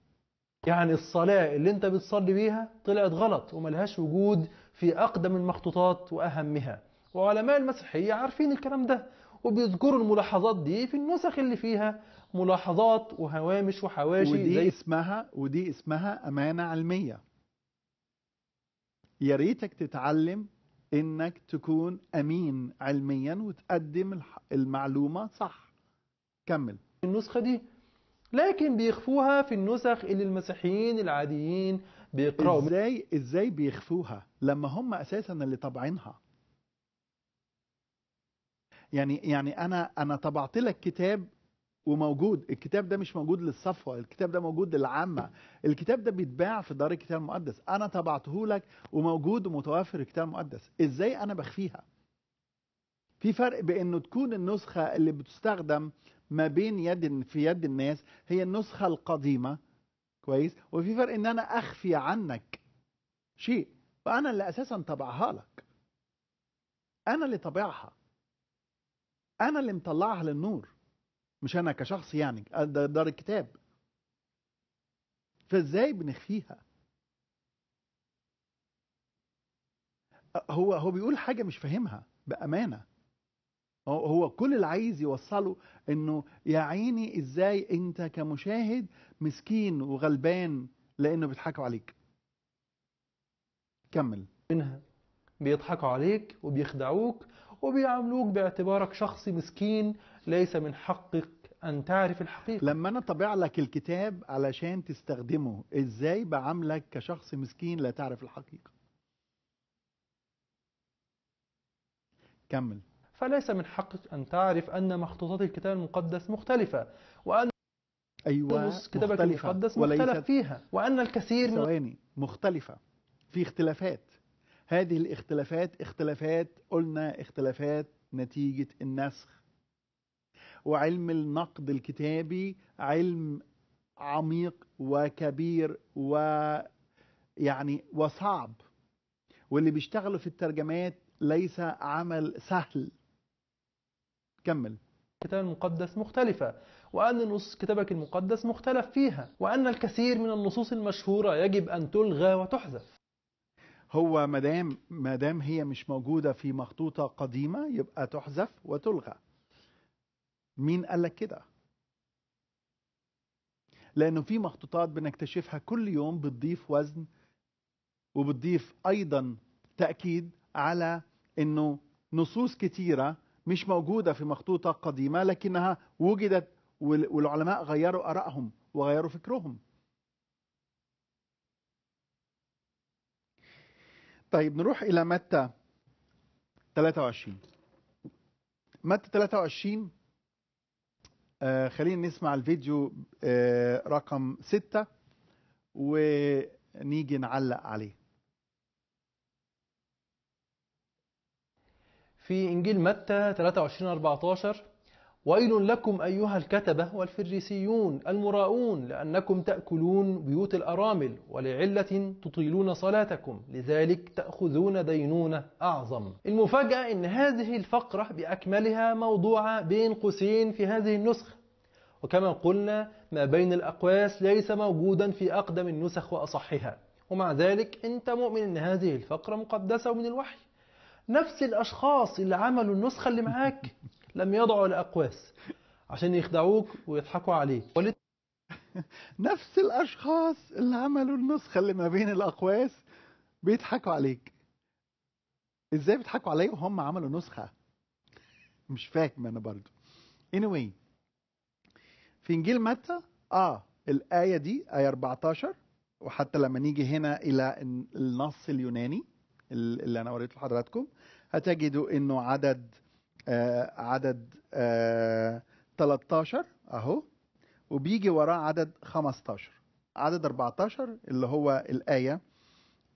Speaker 2: يعني الصلاة اللي انت بتصلي بيها طلعت غلط وملهاش وجود في أقدم المخطوطات وأهمها وعلماء المسيحية عارفين الكلام ده وبيذكروا الملاحظات دي في النسخ اللي فيها ملاحظات وهوامش وحواشي ودي زي اسمها ودي اسمها أمانة علمية
Speaker 1: يا ريتك تتعلم انك تكون امين علميا وتقدم المعلومة
Speaker 2: صح كمل النسخة دي لكن بيخفوها في النسخ اللي المسيحيين العاديين بيقراوا ازاي ازاي بيخفوها لما هم اساسا
Speaker 1: اللي طابعينها يعني يعني انا انا طبعت لك كتاب وموجود الكتاب ده مش موجود للصفوة الكتاب ده موجود للعامة الكتاب ده بيتباع في دار الكتاب المقدس أنا طبعته لك وموجود ومتوفر الكتاب المقدس إزاي أنا بخفيها في فرق بأنه تكون النسخة اللي بتستخدم ما بين يد في يد الناس هي النسخة القديمة كويس وفي فرق ان انا اخفي عنك شيء فانا اللي اساسا طبعها لك انا اللي طبعها انا اللي مطلعها للنور مش انا كشخص يعني دار الكتاب فازاي بنخفيها هو هو بيقول حاجة مش فاهمها بأمانة هو كل اللي عايز يوصله انه يا عيني ازاي انت كمشاهد مسكين وغلبان
Speaker 2: لانه بيضحكوا عليك كمل منها بيضحكوا عليك وبيخدعوك وبيعاملوك باعتبارك شخص مسكين ليس من حقك أن تعرف الحقيقة لما أنا طبع لك الكتاب علشان
Speaker 1: تستخدمه إزاي بعاملك كشخص مسكين لا تعرف الحقيقة
Speaker 2: كمل فليس من حقك أن تعرف أن مخطوطات الكتاب المقدس مختلفة وأن أيوة كتابك مختلفة المقدس مختلف فيها وأن الكثير ثواني
Speaker 1: مختلفة في اختلافات هذه الاختلافات اختلافات قلنا اختلافات نتيجة النسخ وعلم النقد الكتابي علم عميق وكبير و يعني وصعب واللي بيشتغلوا في
Speaker 2: الترجمات ليس عمل سهل كمل الكتاب المقدس مختلفة وأن نص كتابك المقدس مختلف فيها وأن الكثير من النصوص المشهورة يجب أن تلغى وتحذف
Speaker 1: هو مدام مدام هي مش موجودة في مخطوطة قديمة يبقى تحذف وتلغى مين قال لك كده لأنه في مخطوطات بنكتشفها كل يوم بتضيف وزن وبتضيف أيضا تأكيد على أنه نصوص كتيرة مش موجودة في مخطوطة قديمة لكنها وجدت والعلماء غيروا أرائهم وغيروا فكرهم طيب نروح إلى متى 23 متى 23 آه خلينا نسمع الفيديو آه رقم 6
Speaker 2: ونيجي نعلق عليه في إنجيل متى 23 14 ويل لكم أيها الكتبة والفريسيون المراؤون لأنكم تأكلون بيوت الأرامل ولعلة تطيلون صلاتكم لذلك تأخذون دينونة أعظم المفاجأة أن هذه الفقرة بأكملها موضوعة بين قوسين في هذه النسخة وكما قلنا ما بين الأقواس ليس موجودا في أقدم النسخ وأصحها ومع ذلك أنت مؤمن أن هذه الفقرة مقدسة ومن الوحي نفس الاشخاص اللي عملوا النسخه اللي معاك لم يضعوا الاقواس عشان يخدعوك ويضحكوا عليك ولت... نفس الاشخاص اللي عملوا النسخه اللي ما بين الاقواس بيضحكوا عليك
Speaker 1: ازاي بيضحكوا عليا وهم عملوا نسخه مش فاهم انا برضو anyway في انجيل متى اه الايه دي ايه 14 وحتى لما نيجي هنا الى النص اليوناني اللي انا وريته لحضراتكم هتجدوا انه عدد آه عدد آه 13 اهو وبيجي وراه عدد 15 عدد 14 اللي هو الايه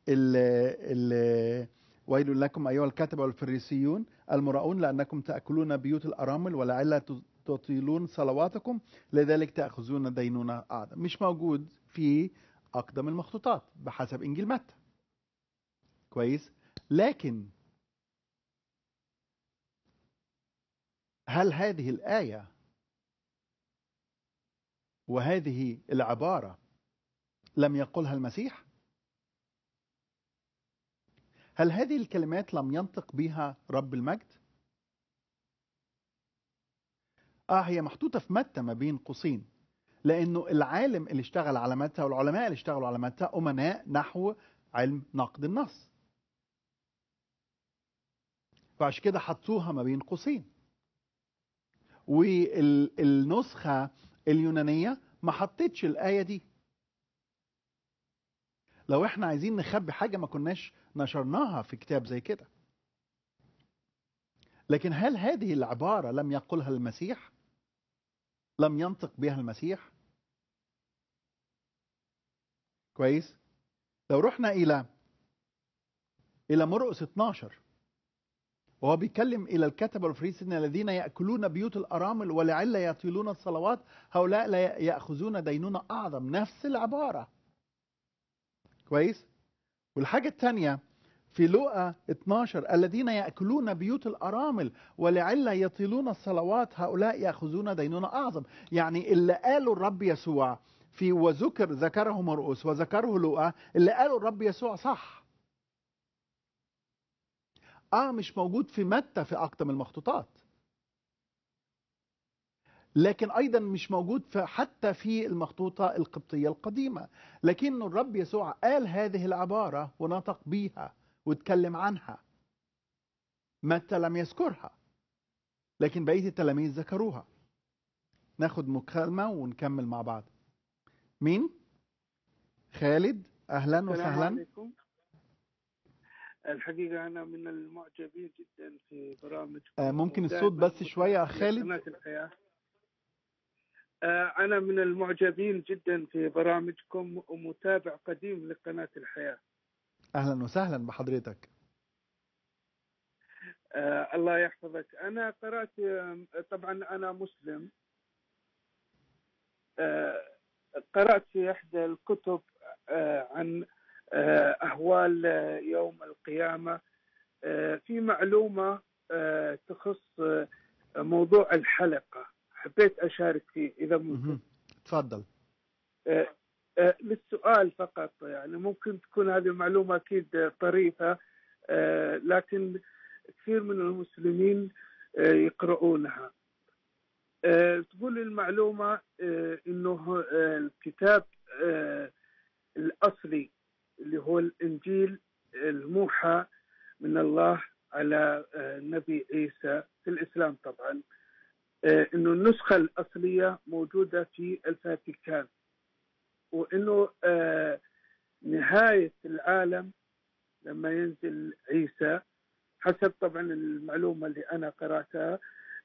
Speaker 1: اللي, اللي ويل لكم ايها الكتبه والفريسيون المراؤون لانكم تاكلون بيوت الارامل ولعل تطيلون صلواتكم لذلك تاخذون دينونه اعظم مش موجود في اقدم المخطوطات بحسب انجيل متى كويس لكن هل هذه الآية وهذه العبارة لم يقلها المسيح؟ هل هذه الكلمات لم ينطق بها رب المجد؟ آه هي محطوطة في متى ما بين قوسين لأنه العالم اللي اشتغل على متى والعلماء اللي اشتغلوا على متى أمناء نحو علم نقد النص فعشان كده حطوها ما بين قوسين والنسخة اليونانية ما حطتش الآية دي لو احنا عايزين نخبي حاجة ما كناش نشرناها في كتاب زي كده لكن هل هذه العبارة لم يقلها المسيح لم ينطق بها المسيح كويس لو رحنا إلى إلى مرقس 12 وهو بيتكلم إلى الكتبة والفريسين الذين يأكلون بيوت الأرامل ولعل يطيلون الصلوات هؤلاء لا يأخذون دينونة أعظم نفس العبارة كويس والحاجة الثانية في لوقا 12 الذين يأكلون بيوت الأرامل ولعل يطيلون الصلوات هؤلاء يأخذون دينونة أعظم يعني اللي قاله الرب يسوع في وذكر ذكره مرقس وذكره لوقا اللي قاله الرب يسوع صح اه مش موجود في متى في اقدم المخطوطات لكن ايضا مش موجود في حتى في المخطوطه القبطيه القديمه لكن الرب يسوع قال هذه العباره ونطق بيها واتكلم عنها متى لم يذكرها لكن بقيه التلاميذ ذكروها ناخد مكالمه ونكمل مع بعض مين خالد اهلا وسهلا عليكم.
Speaker 3: الحقيقة أنا من المعجبين جدا في برامج
Speaker 1: آه، ممكن الصوت بس شوية خالد
Speaker 3: قناة الحياة أنا من المعجبين جدا في برامجكم ومتابع قديم لقناة الحياة
Speaker 1: أهلا وسهلا بحضرتك
Speaker 4: آه
Speaker 3: الله يحفظك أنا قرأت طبعا أنا مسلم آه قرأت في إحدى الكتب آه عن آه، أهوال آه، يوم القيامة آه، في معلومة تخص موضوع الحلقة حبيت أشارك فيه إذا ممكن تفضل للسؤال فقط يعني ممكن تكون هذه المعلومة أكيد طريفة لكن كثير من المسلمين
Speaker 2: يقرؤونها
Speaker 3: تقول المعلومة أنه الكتاب الأصلي اللي هو الانجيل الموحى
Speaker 2: من الله
Speaker 3: على آه، النبي عيسى في الاسلام طبعا آه، انه النسخه الاصليه موجوده في الفاتيكان وانه آه، نهايه العالم لما ينزل عيسى حسب طبعا المعلومه اللي انا قراتها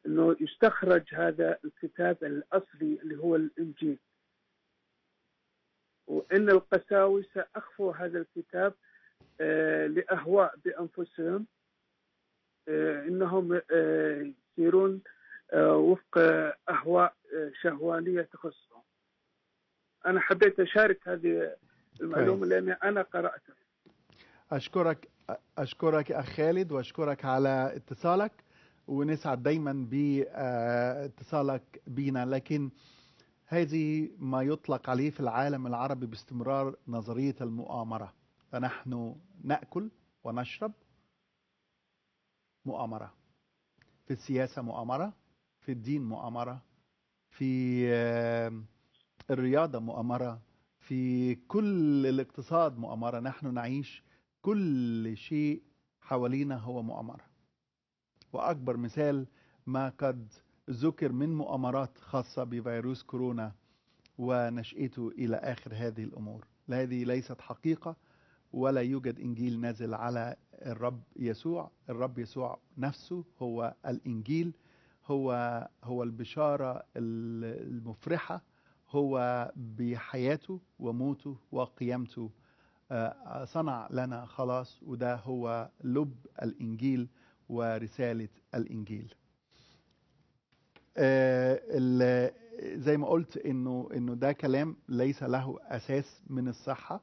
Speaker 3: انه يستخرج هذا الكتاب الاصلي اللي هو الانجيل وإن القساوسه اخفوا هذا الكتاب آه، لأهواء بأنفسهم آه، إنهم آه، يسيرون وفق أهواء شهوانية تخصهم أنا حبيت أشارك هذه المعلومة لأني أنا قرأتها
Speaker 1: أشكرك أشكرك أخ خالد وأشكرك على اتصالك ونسعد دايما باتصالك بينا لكن هذه ما يطلق عليه في العالم العربي باستمرار نظرية المؤامرة فنحن نأكل ونشرب مؤامرة في السياسة مؤامرة في الدين مؤامرة في آه، الرياضة مؤامرة في كل الاقتصاد مؤامرة نحن نعيش كل شيء حوالينا هو مؤامرة وأكبر مثال ما قد ذكر من مؤامرات خاصة بفيروس كورونا ونشأته إلى آخر هذه الأمور هذه ليست حقيقة ولا يوجد إنجيل نازل على الرب يسوع الرب يسوع نفسه هو الإنجيل هو هو البشارة المفرحة هو بحياته وموته وقيامته آه، صنع لنا خلاص وده هو لب الإنجيل ورسالة الإنجيل آه، زي ما قلت انه انه ده كلام ليس له اساس من الصحه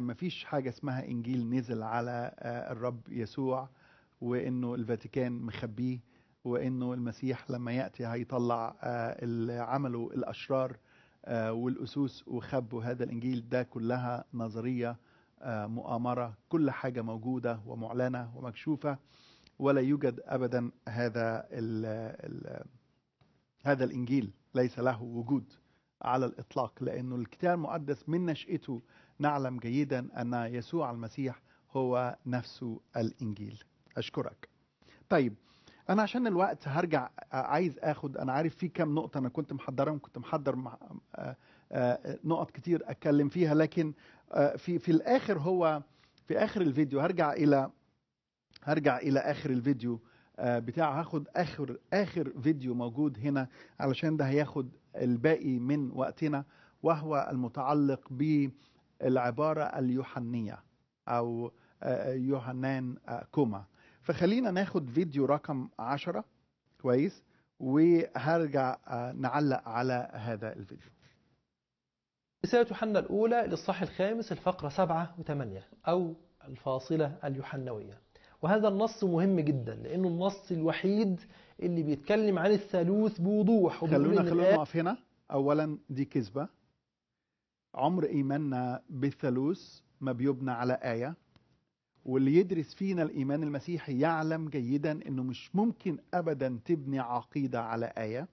Speaker 1: مفيش حاجه اسمها انجيل نزل على آه، الرب يسوع وانه الفاتيكان مخبيه وانه المسيح لما ياتي هيطلع آه، اللي عمله الاشرار والاسوس وخبوا هذا الانجيل ده كلها نظريه مؤامره كل حاجه موجوده ومعلنه ومكشوفه ولا يوجد أبدا هذا الـ الـ هذا الإنجيل ليس له وجود على الإطلاق لأنه الكتاب المقدس من نشأته نعلم جيدا أن يسوع المسيح هو نفسه الإنجيل أشكرك طيب أنا عشان الوقت هرجع آه، عايز آخد أنا عارف في كام نقطة أنا كنت محضرهم كنت محضر مع آه، آه، نقط كتير أتكلم فيها لكن في في الآخر هو في آخر الفيديو هرجع إلى هرجع الى اخر الفيديو آه، بتاع هاخد اخر اخر فيديو موجود هنا علشان ده هياخد الباقي من وقتنا وهو المتعلق بالعباره اليوحنيه او آه، يوحنان آه، كوما فخلينا ناخد فيديو رقم عشرة كويس وهرجع نعلق على هذا الفيديو
Speaker 2: رسالة يوحنا الأولى للصح الخامس الفقرة سبعة وثمانية أو الفاصلة اليوحنوية وهذا النص مهم جدا لأنه النص الوحيد اللي بيتكلم عن الثالوث بوضوح خلونا خلونا نقف
Speaker 1: هنا أولا دي كذبة عمر إيماننا بالثالوث ما بيبنى على آية واللي يدرس فينا الإيمان المسيحي يعلم جيدا أنه مش ممكن أبدا تبني عقيدة على آية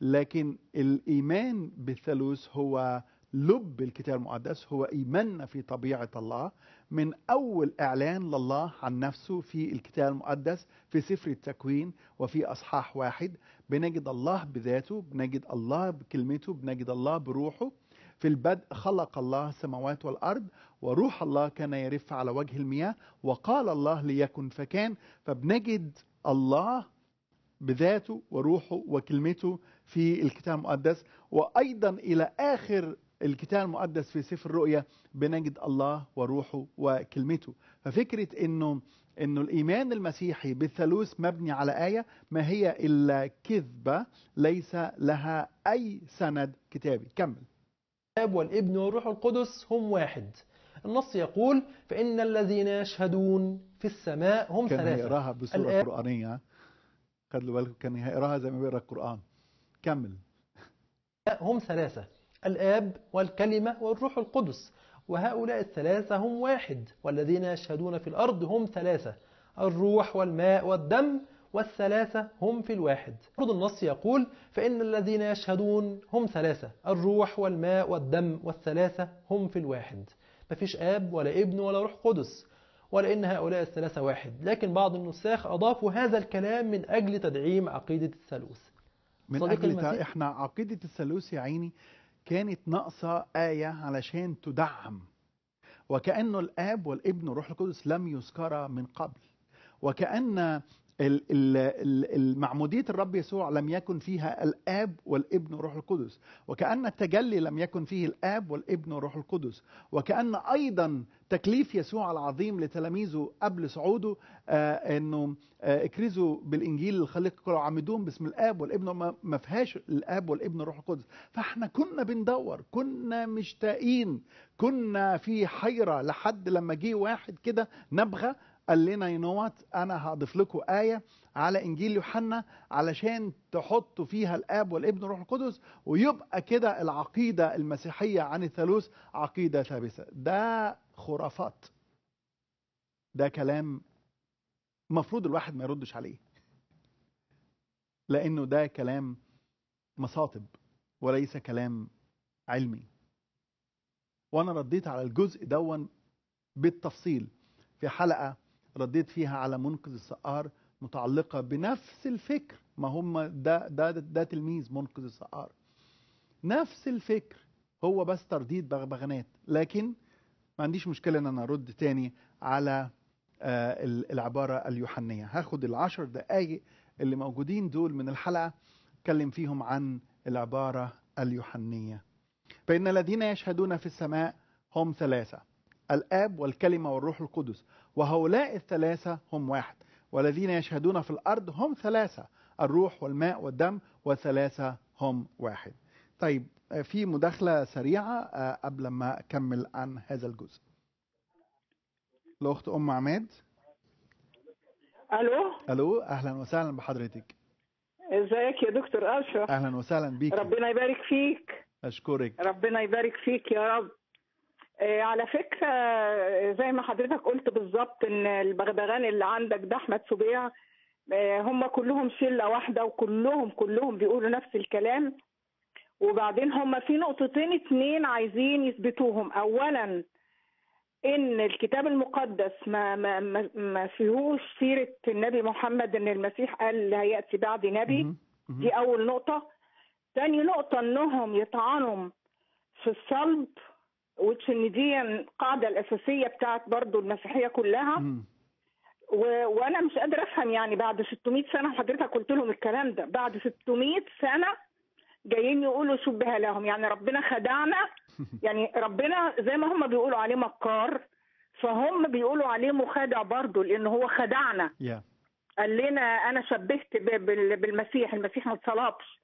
Speaker 1: لكن الإيمان بالثالوث هو لب الكتاب المقدس هو إيماننا في طبيعة الله من أول إعلان لله عن نفسه في الكتاب المقدس في سفر التكوين وفي أصحاح واحد بنجد الله بذاته بنجد الله بكلمته بنجد الله بروحه في البدء خلق الله السماوات والأرض وروح الله كان يرف على وجه المياه وقال الله ليكن فكان فبنجد الله بذاته وروحه وكلمته في الكتاب المقدس وأيضا إلى آخر الكتاب المقدس في سفر الرؤيا بنجد الله وروحه وكلمته ففكرة انه انه الايمان المسيحي بالثالوث مبني على آية ما هي الا كذبة
Speaker 2: ليس لها اي سند كتابي كمل الاب والابن والروح القدس هم واحد النص يقول فإن الذين يشهدون في السماء هم كان ثلاثة كان يقراها بصورة قرآنية خدوا بالكم كان هيقراها زي ما بيقرا القرآن كمل هم ثلاثة الآب والكلمة والروح القدس وهؤلاء الثلاثة هم واحد والذين يشهدون في الأرض هم ثلاثة الروح والماء والدم والثلاثة هم في الواحد فرض النص يقول فإن الذين يشهدون هم ثلاثة الروح والماء والدم والثلاثة هم في الواحد مفيش آب ولا ابن ولا روح قدس ولأن هؤلاء الثلاثة واحد لكن بعض النساخ أضافوا هذا الكلام من أجل تدعيم عقيدة الثالوث من أجل إحنا عقيدة الثالوث يا عيني كانت ناقصة آية
Speaker 1: علشان تدعم وكأنه الآب والابن والروح القدس لم يذكرا من قبل وكأن معمودية الرب يسوع لم يكن فيها الآب والابن والروح القدس وكأن التجلي لم يكن فيه الآب والابن والروح القدس وكأن أيضا تكليف يسوع العظيم لتلاميذه قبل صعوده آه انه آه اكرزوا بالانجيل الخليق كلوا عمدون باسم الاب والابن ما فيهاش الاب والابن والروح القدس فاحنا كنا بندور كنا مشتاقين كنا في حيره لحد لما جه واحد كده نبغى قال لنا ينوت انا هضيف لكم ايه على انجيل يوحنا علشان تحطوا فيها الاب والابن والروح القدس ويبقى كده العقيده المسيحيه عن الثالوث عقيده ثابته ده خرافات ده كلام مفروض الواحد ما يردش عليه لانه ده كلام مصاطب وليس كلام علمي وانا رديت على الجزء دون بالتفصيل في حلقه رديت فيها على منقذ السقار متعلقة بنفس الفكر ما هم ده ده ده تلميذ منقذ السقار نفس الفكر هو بس ترديد بغبغانات لكن ما عنديش مشكلة ان انا ارد تاني على آه، العبارة اليوحنية هاخد العشر دقايق اللي موجودين دول من الحلقة اتكلم فيهم عن العبارة اليوحنية فإن الذين يشهدون في السماء هم ثلاثة الآب والكلمة والروح القدس وهؤلاء الثلاثة هم واحد والذين يشهدون في الأرض هم ثلاثة الروح والماء والدم والثلاثة هم واحد طيب في مداخلة سريعة آه، قبل ما أكمل عن هذا الجزء الأخت أم عماد ألو ألو أهلا وسهلا بحضرتك ازيك يا دكتور أشرف أهلا وسهلا بيك ربنا يبارك فيك أشكرك ربنا يبارك فيك يا
Speaker 4: رب آه، على فكرة آه، زي ما حضرتك قلت بالظبط إن البغبغان اللي عندك ده أحمد سبيع آه، هم كلهم شلة واحدة وكلهم كلهم بيقولوا نفس الكلام وبعدين هم في نقطتين اتنين عايزين يثبتوهم أولا ان الكتاب المقدس ما ما ما, ما فيهوش سيره النبي محمد ان المسيح قال هياتي بعد نبي دي اول نقطه تاني نقطه انهم يطعنوا في الصلب وتش ان دي القاعده الاساسيه بتاعت برضو المسيحيه كلها و... وانا مش قادره افهم يعني بعد 600 سنه حضرتك قلت لهم الكلام ده بعد 600 سنه جايين يقولوا شبه لهم يعني ربنا خدعنا يعني ربنا زي ما هم بيقولوا عليه مكار فهم بيقولوا عليه مخادع برضه لان هو خدعنا yeah. قال لنا انا شبهت بالمسيح المسيح ما اتصلبش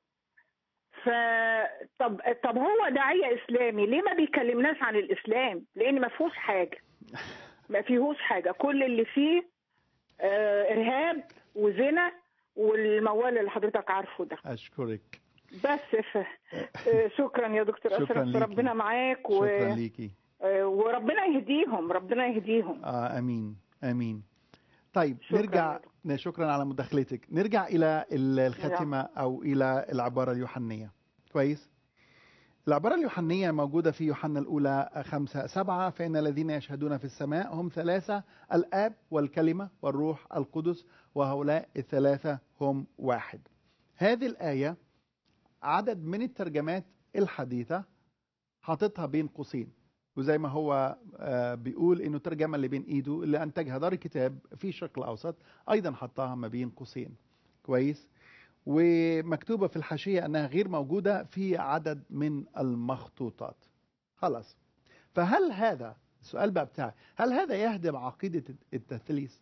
Speaker 4: فطب طب هو داعيه اسلامي ليه ما بيكلمناش عن الاسلام؟ لان ما فيهوش حاجه. ما فيهوش حاجه، كل اللي فيه آه، ارهاب وزنا والموال اللي حضرتك عارفه ده.
Speaker 1: اشكرك.
Speaker 4: بس ف... آه، شكرا يا دكتور اشرف ربنا معاك و... شكرا ليكي آه، وربنا يهديهم ربنا يهديهم
Speaker 1: اه امين امين طيب شكرا نرجع لك. شكرا على مداخلتك نرجع الى نعم. الخاتمه او الى العباره اليوحنيه كويس العبارة اليوحنية موجودة في يوحنا الأولى خمسة سبعة فإن الذين يشهدون في السماء هم ثلاثة الآب والكلمة والروح القدس وهؤلاء الثلاثة هم واحد هذه الآية عدد من الترجمات الحديثة حاططها بين قوسين وزي ما هو آه، بيقول انه ترجمه اللي بين ايده اللي انتجها دار الكتاب في الشرق الاوسط ايضا حطها ما بين قوسين كويس ومكتوبه في الحاشيه انها غير موجوده في عدد من المخطوطات خلاص فهل هذا السؤال بقى بتاعي هل هذا يهدم عقيده التثليث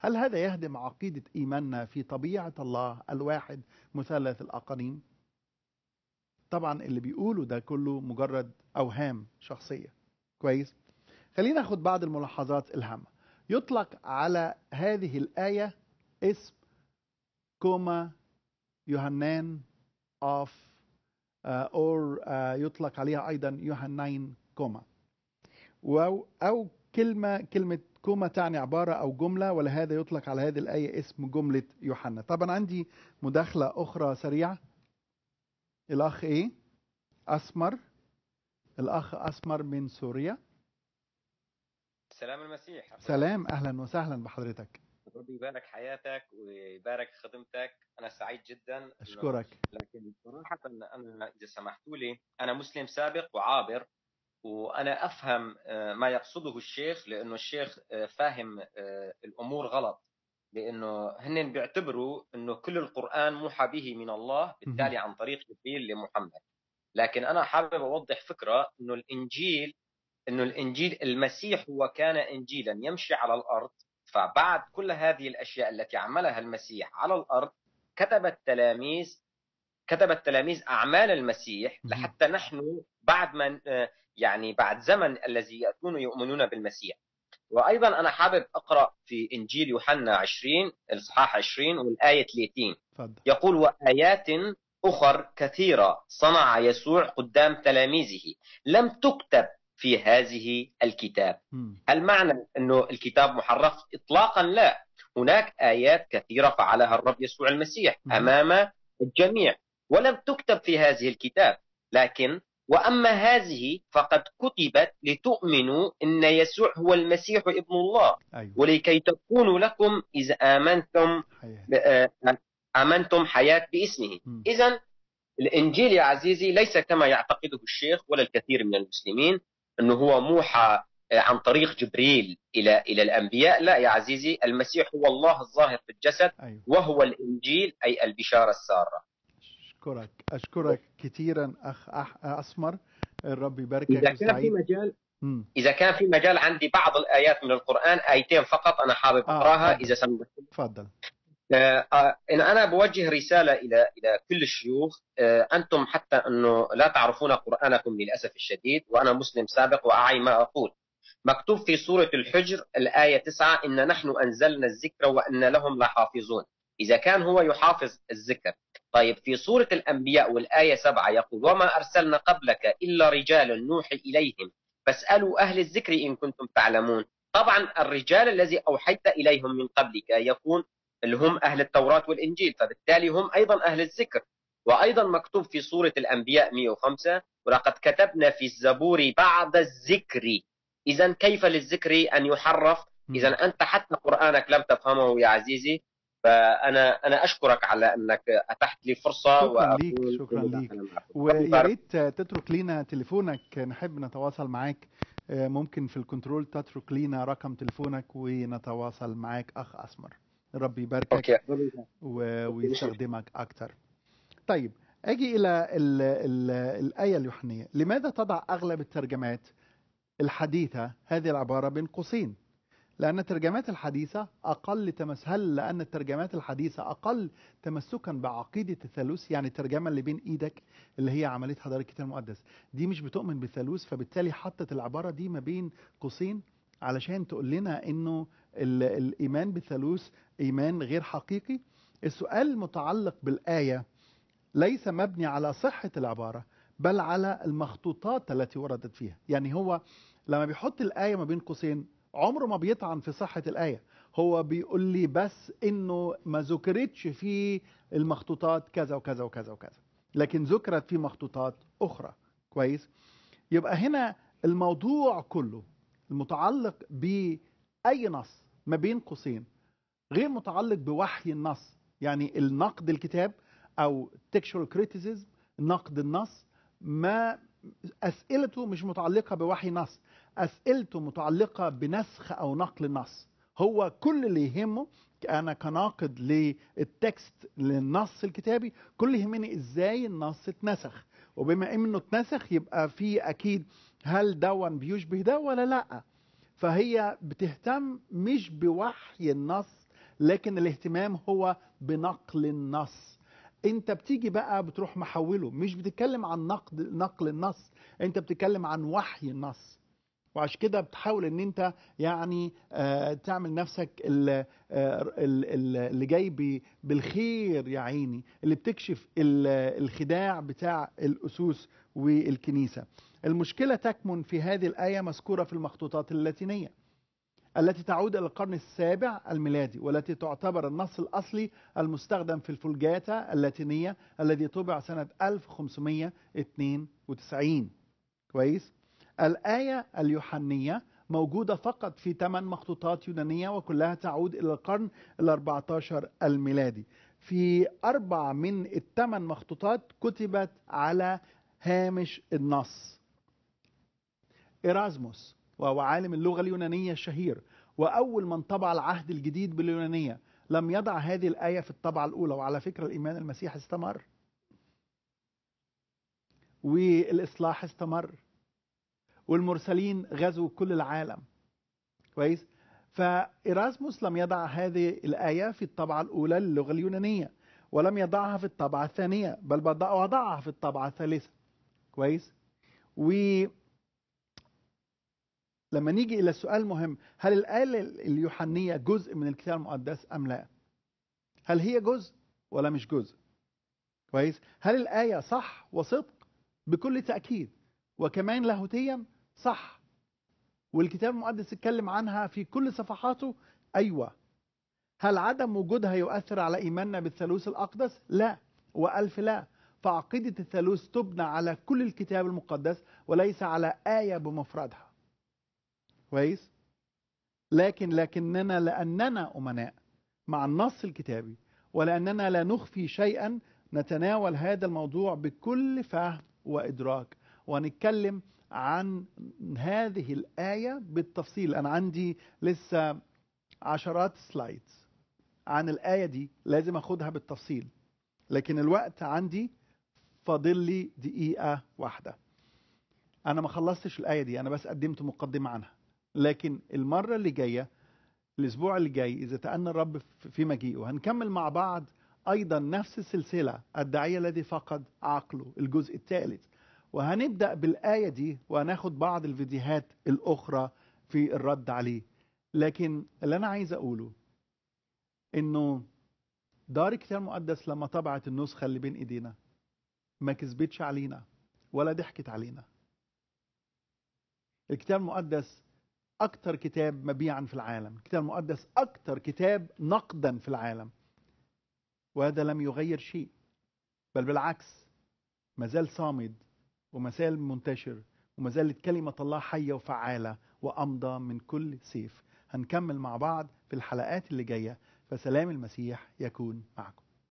Speaker 1: هل هذا يهدم عقيده ايماننا في طبيعه الله الواحد مثلث الاقانيم طبعا اللي بيقولوا ده كله مجرد أوهام شخصية كويس خلينا ناخد بعض الملاحظات الهامة يطلق على هذه الآية اسم كوما يوهنان اوف اور آه، آه، يطلق عليها أيضا يوهنين كوما أو, أو كلمة كلمة كوما تعني عبارة أو جملة ولهذا يطلق على هذه الآية اسم جملة يوحنا طبعا عندي مداخلة أخرى سريعة الأخ إيه أسمر الأخ أسمر من سوريا
Speaker 5: سلام المسيح أخوة. سلام
Speaker 1: أهلا وسهلا بحضرتك
Speaker 5: ربي يبارك حياتك ويبارك خدمتك أنا سعيد جدا
Speaker 1: أشكرك لكن صراحة
Speaker 5: أنا إذا سمحتوا لي أنا مسلم سابق وعابر وأنا أفهم آه، ما يقصده الشيخ لأنه الشيخ آه، فاهم آه، الأمور غلط لانه هن بيعتبروا انه كل القران موحى به من الله بالتالي عن طريق جبريل لمحمد لكن انا حابب اوضح فكره انه الانجيل انه الانجيل المسيح هو كان انجيلا يمشي على الارض فبعد كل هذه الاشياء التي عملها المسيح على الارض كتب التلاميذ كتب التلاميذ اعمال المسيح لحتى نحن بعد ما يعني بعد زمن الذي ياتون يؤمنون بالمسيح وايضا انا حابب اقرا في انجيل يوحنا 20 الاصحاح 20 والايه 30 يقول وايات أخر كثيرة صنع يسوع قدام تلاميذه لم تكتب في هذه الكتاب هل معنى أنه الكتاب محرف؟ إطلاقا لا هناك آيات كثيرة فعلها الرب يسوع المسيح أمام الجميع ولم تكتب في هذه الكتاب لكن وأما هذه فقد كتبت لتؤمنوا أن يسوع هو المسيح ابن الله أيوة. ولكي تكونوا لكم إذا آمنتم امنتم حياه باسمه اذا الانجيل يا عزيزي ليس كما يعتقده الشيخ ولا الكثير من المسلمين انه هو موحى آه، عن طريق جبريل الى الى الانبياء لا يا عزيزي المسيح هو الله الظاهر في الجسد أيوه. وهو الانجيل اي البشاره الساره
Speaker 1: اشكرك اشكرك كثيرا اخ اسمر الرب يباركك اذا كان في مجال
Speaker 5: مم. اذا كان في مجال عندي بعض الايات من القران ايتين فقط انا حابب آه، اقراها آه. اذا سمحت تفضل آه، آه، إن أنا بوجه رسالة إلى إلى كل الشيوخ آه، أنتم حتى أنه لا تعرفون قرآنكم للأسف الشديد وأنا مسلم سابق وأعي ما أقول مكتوب في سورة الحجر الآية 9 إن نحن أنزلنا الذكر وإن لهم لحافظون إذا كان هو يحافظ الذكر طيب في سورة الأنبياء والآية 7 يقول وما أرسلنا قبلك إلا رجال نوحي إليهم فاسألوا أهل الذكر إن كنتم تعلمون طبعا الرجال الذي أوحيت إليهم من قبلك يكون اللي هم أهل التوراة والإنجيل فبالتالي هم أيضا أهل الذكر وأيضا مكتوب في سورة الأنبياء 105 ولقد كتبنا في الزبور بعد الذكر إذا كيف للذكر أن يحرف إذا أنت حتى قرآنك لم تفهمه يا عزيزي فانا انا اشكرك على انك اتحت لي فرصه شكرا ليك
Speaker 1: شكرا ليك ويا ريت تترك لنا تليفونك نحب نتواصل معك آه، ممكن في الكنترول تترك لنا رقم تليفونك ونتواصل معك اخ اسمر ربي يباركك ويستخدمك اكثر طيب اجي الى ال ال الايه اليوحنيه لماذا تضع اغلب الترجمات الحديثه هذه العباره بين قوسين لأن الترجمات الحديثة أقل تمس هل لأن الترجمات الحديثة أقل تمسكا بعقيدة الثالوث يعني الترجمة اللي بين إيدك اللي هي عملية حضارة الكتاب المقدس دي مش بتؤمن بالثالوث فبالتالي حطت العبارة دي ما بين قوسين علشان تقول لنا إنه الإيمان بالثالوث إيمان غير حقيقي السؤال المتعلق بالآية ليس مبني على صحة العبارة بل على المخطوطات التي وردت فيها يعني هو لما بيحط الآية ما بين قوسين عمره ما بيطعن في صحة الآية هو بيقول لي بس إنه ما ذكرتش في المخطوطات كذا وكذا وكذا وكذا لكن ذكرت في مخطوطات أخرى كويس يبقى هنا الموضوع كله المتعلق بأي نص ما بين قوسين غير متعلق بوحي النص يعني النقد الكتاب او textual criticism نقد النص ما اسئلته مش متعلقه بوحي نص اسئلته متعلقه بنسخ او نقل النص هو كل اللي يهمه انا كناقد للتكست للنص الكتابي كل اللي يهمني ازاي النص اتنسخ وبما انه اتنسخ يبقى في اكيد هل دون بيشبه ده ولا لا فهي بتهتم مش بوحي النص لكن الاهتمام هو بنقل النص انت بتيجي بقى بتروح محوله مش بتتكلم عن نقد نقل النص انت بتتكلم عن وحي النص وعشان كده بتحاول ان انت يعني آه، تعمل نفسك آه، اللي, جاي بالخير يا عيني اللي بتكشف الخداع بتاع الاسوس والكنيسه المشكله تكمن في هذه الايه مذكوره في المخطوطات اللاتينيه التي تعود الى القرن السابع الميلادي والتي تعتبر النص الاصلي المستخدم في الفولجاتا اللاتينيه الذي طبع سنه 1592 كويس الآية اليوحنية موجودة فقط في ثمان مخطوطات يونانية وكلها تعود إلى القرن ال 14 الميلادي في أربع من الثمان مخطوطات كتبت على هامش النص إيرازموس وهو عالم اللغة اليونانية الشهير وأول من طبع العهد الجديد باليونانية لم يضع هذه الآية في الطبعة الأولى وعلى فكرة الإيمان المسيح استمر والإصلاح استمر والمرسلين غزوا كل العالم كويس فإراسموس لم يضع هذه الآية في الطبعة الأولى للغة اليونانية ولم يضعها في الطبعة الثانية بل وضعها في الطبعة الثالثة كويس و لما نيجي إلى السؤال المهم هل الآية اليوحنية جزء من الكتاب المقدس أم لا هل هي جزء ولا مش جزء كويس هل الآية صح وصدق بكل تأكيد وكمان لاهوتيا صح والكتاب المقدس اتكلم عنها في كل صفحاته أيوة هل عدم وجودها يؤثر على إيماننا بالثالوث الأقدس؟ لا وألف لا فعقيدة الثالوث تبنى على كل الكتاب المقدس وليس على آية بمفردها كويس؟ لكن لكننا لأننا أمناء مع النص الكتابي ولأننا لا نخفي شيئا نتناول هذا الموضوع بكل فهم وإدراك ونتكلم عن هذه الآية بالتفصيل أنا عندي لسه عشرات سلايدز عن الآية دي لازم أخدها بالتفصيل لكن الوقت عندي فاضل لي دقيقة واحدة أنا ما خلصتش الآية دي أنا بس قدمت مقدمة عنها لكن المرة اللي جاية الأسبوع اللي جاي إذا تأنى الرب في مجيئه هنكمل مع بعض أيضا نفس السلسلة الداعية الذي فقد عقله الجزء الثالث وهنبدأ بالآية دي وهناخد بعض الفيديوهات الأخرى في الرد عليه لكن اللي أنا عايز أقوله إنه دار الكتاب المقدس لما طبعت النسخة اللي بين إيدينا ما كذبتش علينا ولا ضحكت علينا الكتاب المقدس أكتر كتاب مبيعا في العالم الكتاب المقدس أكتر كتاب نقدا في العالم وهذا لم يغير شيء بل بالعكس ما زال صامد وما زال منتشر وما زالت كلمة الله حية وفعالة وأمضى من كل سيف هنكمل مع بعض في الحلقات اللي جاية فسلام المسيح يكون معكم